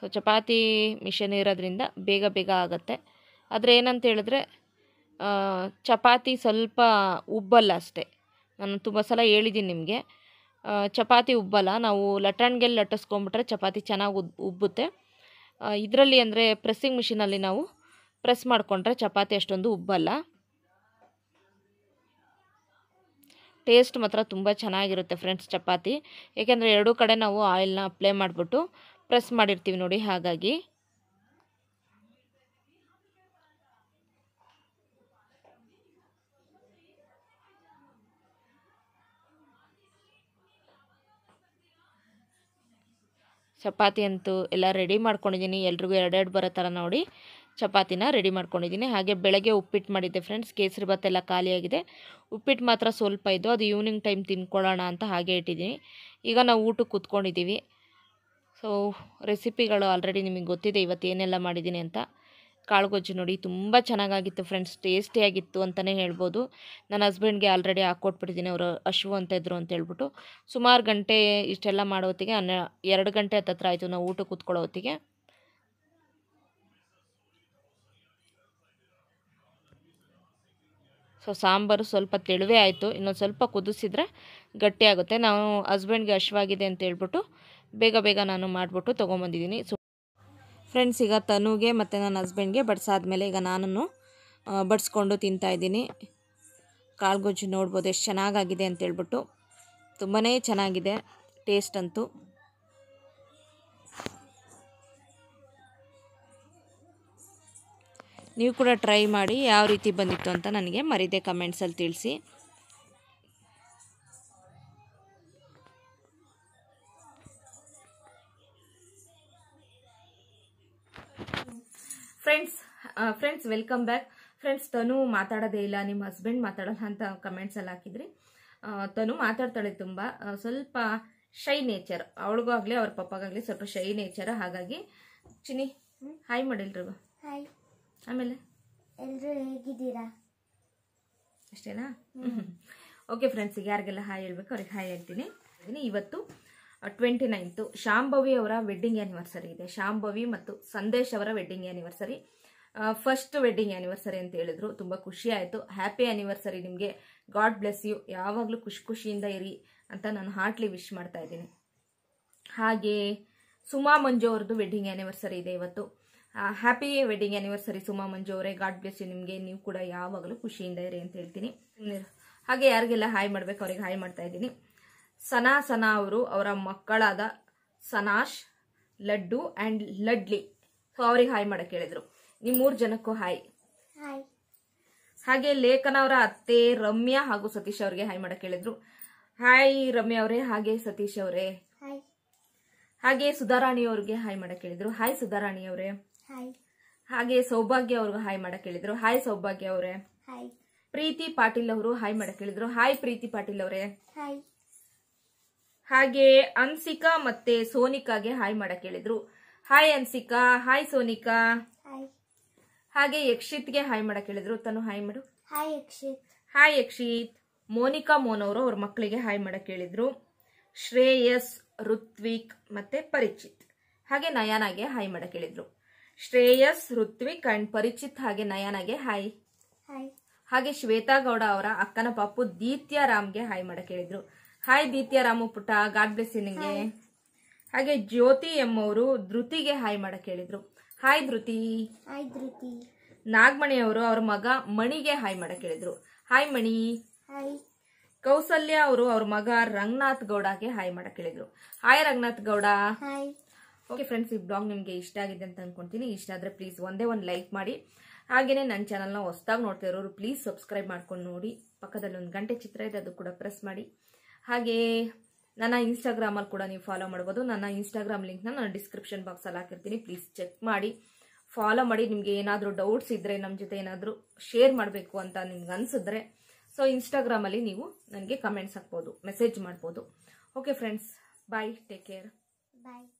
ಸೊ ಚಪಾತಿ ಮಿಷನ್ ಇರೋದ್ರಿಂದ ಬೇಗ ಬೇಗ ಆಗುತ್ತೆ ಆದರೆ ಏನಂತ ಹೇಳಿದ್ರೆ ಚಪಾತಿ ಸ್ವಲ್ಪ ಉಬ್ಬಲ್ಲ ಅಷ್ಟೇ ನಾನು ತುಂಬ ಸಲ ಹೇಳಿದ್ದೀನಿ ನಿಮಗೆ ಚಪಾತಿ ಉಬ್ಬಲ್ಲ ನಾವು ಲಟಣ್ಗೆಲ್ಲಿ ಲಟ್ಟಿಸ್ಕೊಂಬಿಟ್ರೆ ಚಪಾತಿ ಚೆನ್ನಾಗಿ ಉಬ್ಬುತ್ತೆ ಇದರಲ್ಲಿ ಅಂದರೆ ಪ್ರೆಸ್ಸಿಂಗ್ ಮಿಷಿನಲ್ಲಿ ನಾವು ಪ್ರೆಸ್ ಮಾಡಿಕೊಂಡ್ರೆ ಚಪಾತಿ ಅಷ್ಟೊಂದು ಉಬ್ಬಲ್ಲ ಟೇಸ್ಟ್ ಮಾತ್ರ ತುಂಬ ಚೆನ್ನಾಗಿರುತ್ತೆ ಫ್ರೆಂಡ್ಸ್ ಚಪಾತಿ ಏಕೆಂದರೆ ಎರಡೂ ಕಡೆ ನಾವು ಆಯಿಲ್ನ ಅಪ್ಲೈ ಮಾಡಿಬಿಟ್ಟು ಪ್ರೆಸ್ ಮಾಡಿರ್ತೀವಿ ನೋಡಿ ಹಾಗಾಗಿ ಚಪಾತಿ ಅಂತೂ ಎಲ್ಲ ರೆಡಿ ಮಾಡ್ಕೊಂಡಿದ್ದೀನಿ ಎಲ್ರಿಗೂ ಎರಡೆರಡು ಬರೋ ಥರ ನೋಡಿ ಚಪಾತಿನ ರೆಡಿ ಮಾಡ್ಕೊಂಡಿದ್ದೀನಿ ಹಾಗೆ ಬೆಳಗ್ಗೆ ಉಪ್ಪಿಟ್ಟು ಮಾಡಿದ್ದೆ ಫ್ರೆಂಡ್ಸ್ ಕೇಸರಿ ಎಲ್ಲ ಖಾಲಿಯಾಗಿದೆ ಉಪ್ಪಿಟ್ಟು ಮಾತ್ರ ಸ್ವಲ್ಪ ಇದ್ದು ಅದು ಈವ್ನಿಂಗ್ ಟೈಮ್ ತಿನ್ಕೊಳ್ಳೋಣ ಅಂತ ಹಾಗೆ ಇಟ್ಟಿದ್ದೀನಿ ಈಗ ನಾವು ಊಟಕ್ಕೆ ಕೂತ್ಕೊಂಡಿದ್ದೀವಿ ಸೊ ರೆಸಿಪಿಗಳು ಆಲ್ರೆಡಿ ನಿಮಗೆ ಗೊತ್ತಿದೆ ಇವತ್ತು ಏನೆಲ್ಲ ಮಾಡಿದ್ದೀನಿ ಅಂತ ಕಾಳು ಗೊಜ್ಜು ನೋಡಿ ತುಂಬ ಚೆನ್ನಾಗಿತ್ತು ಫ್ರೆಂಡ್ಸ್ ಟೇಸ್ಟಿಯಾಗಿತ್ತು ಅಂತಲೇ ಹೇಳ್ಬೋದು ನನ್ನ ಹಸ್ಬೆಂಡ್ಗೆ ಆಲ್ರೆಡಿ ಹಾಕ್ಕೊಟ್ಬಿಟ್ಟಿದ್ದೀನಿ ಅವರು ಹಶು ಅಂತ ಇದ್ರು ಅಂತ ಹೇಳ್ಬಿಟ್ಟು ಸುಮಾರು ಗಂಟೆ ಇಷ್ಟೆಲ್ಲ ಮಾಡೋ ಹೊತ್ತಿಗೆ ಅನ್ನ ಎರಡು ಗಂಟೆ ಹತ್ತತ್ರ ಆಯಿತು ನಾವು ಊಟ ಕೂತ್ಕೊಳ್ಳೋ ಹೊತ್ತಿಗೆ ಸೊ ಸಾಂಬಾರು ಸ್ವಲ್ಪ ತೆಳುವೆ ಆಯಿತು ಇನ್ನೊಂದು ಸ್ವಲ್ಪ ಕುದಿಸಿದ್ರೆ ಗಟ್ಟಿಯಾಗುತ್ತೆ ನಾವು ಹಸ್ಬೆಂಡ್ಗೆ ಹಶುವಾಗಿದೆ ಅಂತ ಹೇಳ್ಬಿಟ್ಟು ಬೇಗ ಬೇಗ ನಾನು ಮಾಡಿಬಿಟ್ಟು ತೊಗೊಂಬಂದಿದ್ದೀನಿ ಸೊ ಫ್ರೆಂಡ್ಸ್ ಈಗ ತನುಗೆ ಮತ್ತು ನನ್ನ ಹಸ್ಬೆಂಡ್ಗೆ ಬಡಿಸಾದ್ಮೇಲೆ ಈಗ ನಾನು ಬಡಿಸ್ಕೊಂಡು ತಿಂತಾಯಿದ್ದೀನಿ ಗೊಜ್ಜು ನೋಡ್ಬೋದು ಎಷ್ಟು ಚೆನ್ನಾಗಾಗಿದೆ ಅಂತೇಳ್ಬಿಟ್ಟು ತುಂಬಾ ಚೆನ್ನಾಗಿದೆ ಟೇಸ್ಟ್ ಅಂತೂ ನೀವು ಕೂಡ ಟ್ರೈ ಮಾಡಿ ಯಾವ ರೀತಿ ಬಂದಿತ್ತು ಅಂತ ನನಗೆ ಮರಿದೆ ಕಮೆಂಟ್ಸಲ್ಲಿ ತಿಳಿಸಿ friends welcome back friends Tanu ಮಾತಾಡೋದೇ ಇಲ್ಲ ನಿಮ್ಮ ಹಸ್ಬೆಂಡ್ ಮಾತಾಡಲ್ಲ ಅಂತ ಕಮೆಂಟ್ಸ್ ಎಲ್ಲ ಹಾಕಿದ್ರಿ ತನು ಮಾತಾಡ್ತಾಳೆ ತುಂಬ ಸ್ವಲ್ಪ ಶೈ ನೇಚರ್ ಅವಳಿಗೂ ಆಗಲಿ ಅವ್ರ ಪಪ್ಪಾಗಲಿ ಸ್ವಲ್ಪ ಶೈ ನೇಚರ್ ಹಾಗಾಗಿ ಚಿನಿ ಹಾಯ್ ಮಾಡಿಲ್ರಿ ಹಾಯ್ ಆಮೇಲೆ ಎಲ್ಲರೂ ಹೇಗಿದ್ದೀರಾ ಅಷ್ಟೇನಾ ಓಕೆ ಫ್ರೆಂಡ್ಸ್ ಈಗ ಯಾರಿಗೆಲ್ಲ ಹಾಯ್ ಹೇಳ್ಬೇಕು ಅವ್ರಿಗೆ ಹಾಯ್ ಹೇಳ್ತೀನಿ ಇವತ್ತು ಟ್ವೆಂಟಿ ನೈನ್ತು ಶಾಂಭವಿ ಅವರ ವೆಡ್ಡಿಂಗ್ ಆ್ಯನಿವರ್ಸರಿ ಇದೆ ಶಾಂಭವಿ ಮತ್ತು ಸಂದೇಶ್ ಅವರ wedding anniversary first wedding anniversary ಅಂತ ಹೇಳಿದ್ರು ತುಂಬ ಖುಷಿ ಆಯಿತು ಹ್ಯಾಪಿ ಆ್ಯನಿವರ್ಸರಿ ನಿಮಗೆ ಗಾಡ್ ಬ್ಲೆಸ್ ಯು ಯಾವಾಗಲೂ ಖುಷಿ ಖುಷಿಯಿಂದ ಇರಿ ಅಂತ ನಾನು ಹಾರ್ಟ್ಲಿ ವಿಶ್ ಮಾಡ್ತಾ ಇದ್ದೀನಿ ಹಾಗೆ ಸುಮಾ ಮಂಜು ಅವ್ರದ್ದು ವೆಡ್ಡಿಂಗ್ ಆ್ಯನಿವರ್ಸರಿ ಇದೆ ಇವತ್ತು happy wedding anniversary Suma Manju ಅವರೇ ಗಾಡ್ ಬ್ಲೆಸ್ ಯು ನಿಮಗೆ ನೀವು ಕೂಡ ಯಾವಾಗಲೂ ಖುಷಿಯಿಂದ ಇರಿ ಅಂತ ಹೇಳ್ತೀನಿ ಹಾಗೆ ಯಾರಿಗೆಲ್ಲ ಹಾಯ್ ಮಾಡಬೇಕು ಅವ್ರಿಗೆ ಹಾಯ್ ಮಾಡ್ತಾ ಇದ್ದೀನಿ ಸನಾ ಸನಾ ಅವರು ಅವರ ಮಕ್ಕಳಾದ ಸನಾಶ್ ಲಡ್ಡು ಆ್ಯಂಡ್ ಲಡ್ಲಿ ಸೊ ಅವ್ರಿಗೆ ಹಾಯ್ ಮಾಡೋಕ್ಕೆ ಹೇಳಿದರು ಈ ಮೂರು ಜನಕ್ಕೂ ಹಾಯ್ ಹಾಗೆ ಲೇಖನ ಅವರ ಅತ್ತೆ ರಮ್ಯಾ ಹಾಗೂ ಸತೀಶ್ ಅವರಿಗೆ ಹಾಯ್ ಮಾಡಕ್ ಹೇಳಿದ್ರು ಹಾಯ್ ರಮ್ಯಾ ಅವರೇ ಹಾಗೆ ಸತೀಶ್ ಅವರೇ ಹಾಗೆ ಸುಧಾರಾಣಿ ಅವ್ರಿಗೆ ಹಾಯ್ ಮಾಡಕ್ ಹೇಳಿದ್ರು ಹಾಯ್ ಸುಧಾರಾಣಿ ಅವರೇ ಹಾಗೆ ಸೌಭಾಗ್ಯ ಅವ್ರಿಗೂ ಹಾಯ್ ಮಾಡಕ್ ಹೇಳಿದ್ರು ಹಾಯ್ ಸೌಭಾಗ್ಯ ಅವರೇ ಪ್ರೀತಿ ಪಾಟೀಲ್ ಅವರು ಹಾಯ್ ಮಾಡಕ್ ಹೇಳಿದ್ರು ಹಾಯ್ ಪ್ರೀತಿ ಪಾಟೀಲ್ ಅವರೇ ಹಾಗೆ ಅನ್ಸಿಕಾ ಮತ್ತೆ ಸೋನಿಕಾಗೆ ಹಾಯ್ ಮಾಡಕ್ ಹೇಳಿದ್ರು ಹಾಯ್ ಅನ್ಸಿಕಾ ಹಾಯ್ ಸೋನಿಕಾ ಹಾಗೆ ಯಕ್ಷಿತ್ಗೆ ಹಾಯ್ ಮಾಡ ಹೇಳಿದರು ತನು ಹಾಯ್ ಮಾಡು hi Yakshit hi Yakshit Monica ಮೋನ್ ಅವರು ಅವ್ರ ಮಕ್ಕಳಿಗೆ ಹಾಯ್ ಮಾಡ ಹೇಳಿದರು ಶ್ರೇಯಸ್ ಋತ್ವಿಕ್ ಮತ್ತೆ ಪರಿಚಿತ್ ಹಾಗೆ ನಯಾನಾಗೆ ಹಾಯ್ ಮಾಡ ಹೇಳಿದರು ಶ್ರೇಯಸ್ ಋತ್ವಿಕ್ ಅಂಡ್ ಪರಿಚಿತ್ ಹಾಗೆ ನಯಾನಾಗೆ ಹಾಯ್ ಹಾಗೆ ಶ್ವೇತಾ ಗೌಡ ಅವರ ಅಕ್ಕನ ಪಾಪು ದೀತ್ಯ ರಾಮ್ಗೆ ಹಾಯ್ ಮಾಡ ಹೇಳಿದರು ಹಾಯ್ ದೀತ್ಯ ರಾಮು ಪುಟ ಗಾಡ್ ಬ್ಲೆಸ್ ಹಾಗೆ ಜ್ಯೋತಿ ಎಂ ಧೃತಿಗೆ ಹಾಯ್ ಮಾಡ ಹೇಳಿದರು ಹಾಯ್ ಧೃತಿ ಹಾಯ್ ಧೃತಿ ನಾಗಮಣಿ ಅವರು ಅವ್ರ ಮಗ ಮಣಿಗೆ ಹಾಯ್ ಮಾಡಕ್ ಹೇಳಿದ್ರು ಹಾಯ್ ಮಣಿ ಹಾಯ್ ಕೌಸಲ್ಯ ಅವರು ಅವ್ರ ಮಗ ರಂಗನಾಥ್ ಗೌಡಗೆ ಹಾಯ್ ಮಾಡಕ್ ಹೇಳಿದ್ರು hi Ranganath Gowda hi okay friends ಈ ಬ್ಲಾಗ್ ನಿಮಗೆ ಇಷ್ಟ ಆಗಿದೆ ಅಂತ ಅನ್ಕೊಂತೀನಿ ಇಷ್ಟ ಆದ್ರೆ ಪ್ಲೀಸ್ ಒಂದೇ ಒಂದು ಲೈಕ್ ಮಾಡಿ ಹಾಗೇನೆ ನನ್ನ ಚಾನಲ್ನ ಹೊಸದಾಗಿ ನೋಡ್ತಾ ಇರೋರು ಪ್ಲೀಸ್ ಸಬ್ಸ್ಕ್ರೈಬ್ ಮಾಡ್ಕೊಂಡು ನೋಡಿ ಪಕ್ಕದಲ್ಲಿ ಒಂದು ಗಂಟೆ ಚಿತ್ರ ಇದೆ ಅದು ಕೂಡ ಪ್ರೆಸ್ ಮಾಡಿ ಹಾಗೆ ನನ್ನ ಇನ್ಸ್ಟಾಗ್ರಾಮಲ್ಲಿ ಕೂಡ ನೀವು ಫಾಲೋ ಮಾಡ್ಬೋದು ನನ್ನ ಇನ್ಸ್ಟಾಗ್ರಾಮ್ ಲಿಂಕ್ನ ನಾನು ಡಿಸ್ಕ್ರಿಪ್ಷನ್ ಬಾಕ್ಸಲ್ಲಿ ಹಾಕಿರ್ತೀನಿ ಪ್ಲೀಸ್ ಚೆಕ್ ಮಾಡಿ ಫಾಲೋ ಮಾಡಿ ನಿಮಗೆ ಏನಾದರೂ ಡೌಟ್ಸ್ ಇದ್ದರೆ ನಮ್ಮ ಜೊತೆ ಏನಾದರೂ ಶೇರ್ ಮಾಡಬೇಕು ಅಂತ ನಿಮ್ಗೆ ಅನಿಸಿದ್ರೆ ಸೊ ಇನ್ಸ್ಟಾಗ್ರಾಮಲ್ಲಿ ನೀವು ನನಗೆ ಕಮೆಂಟ್ಸ್ ಹಾಕ್ಬೋದು ಮೆಸೇಜ್ ಮಾಡ್ಬೋದು okay friends bye take care ಬಾಯ್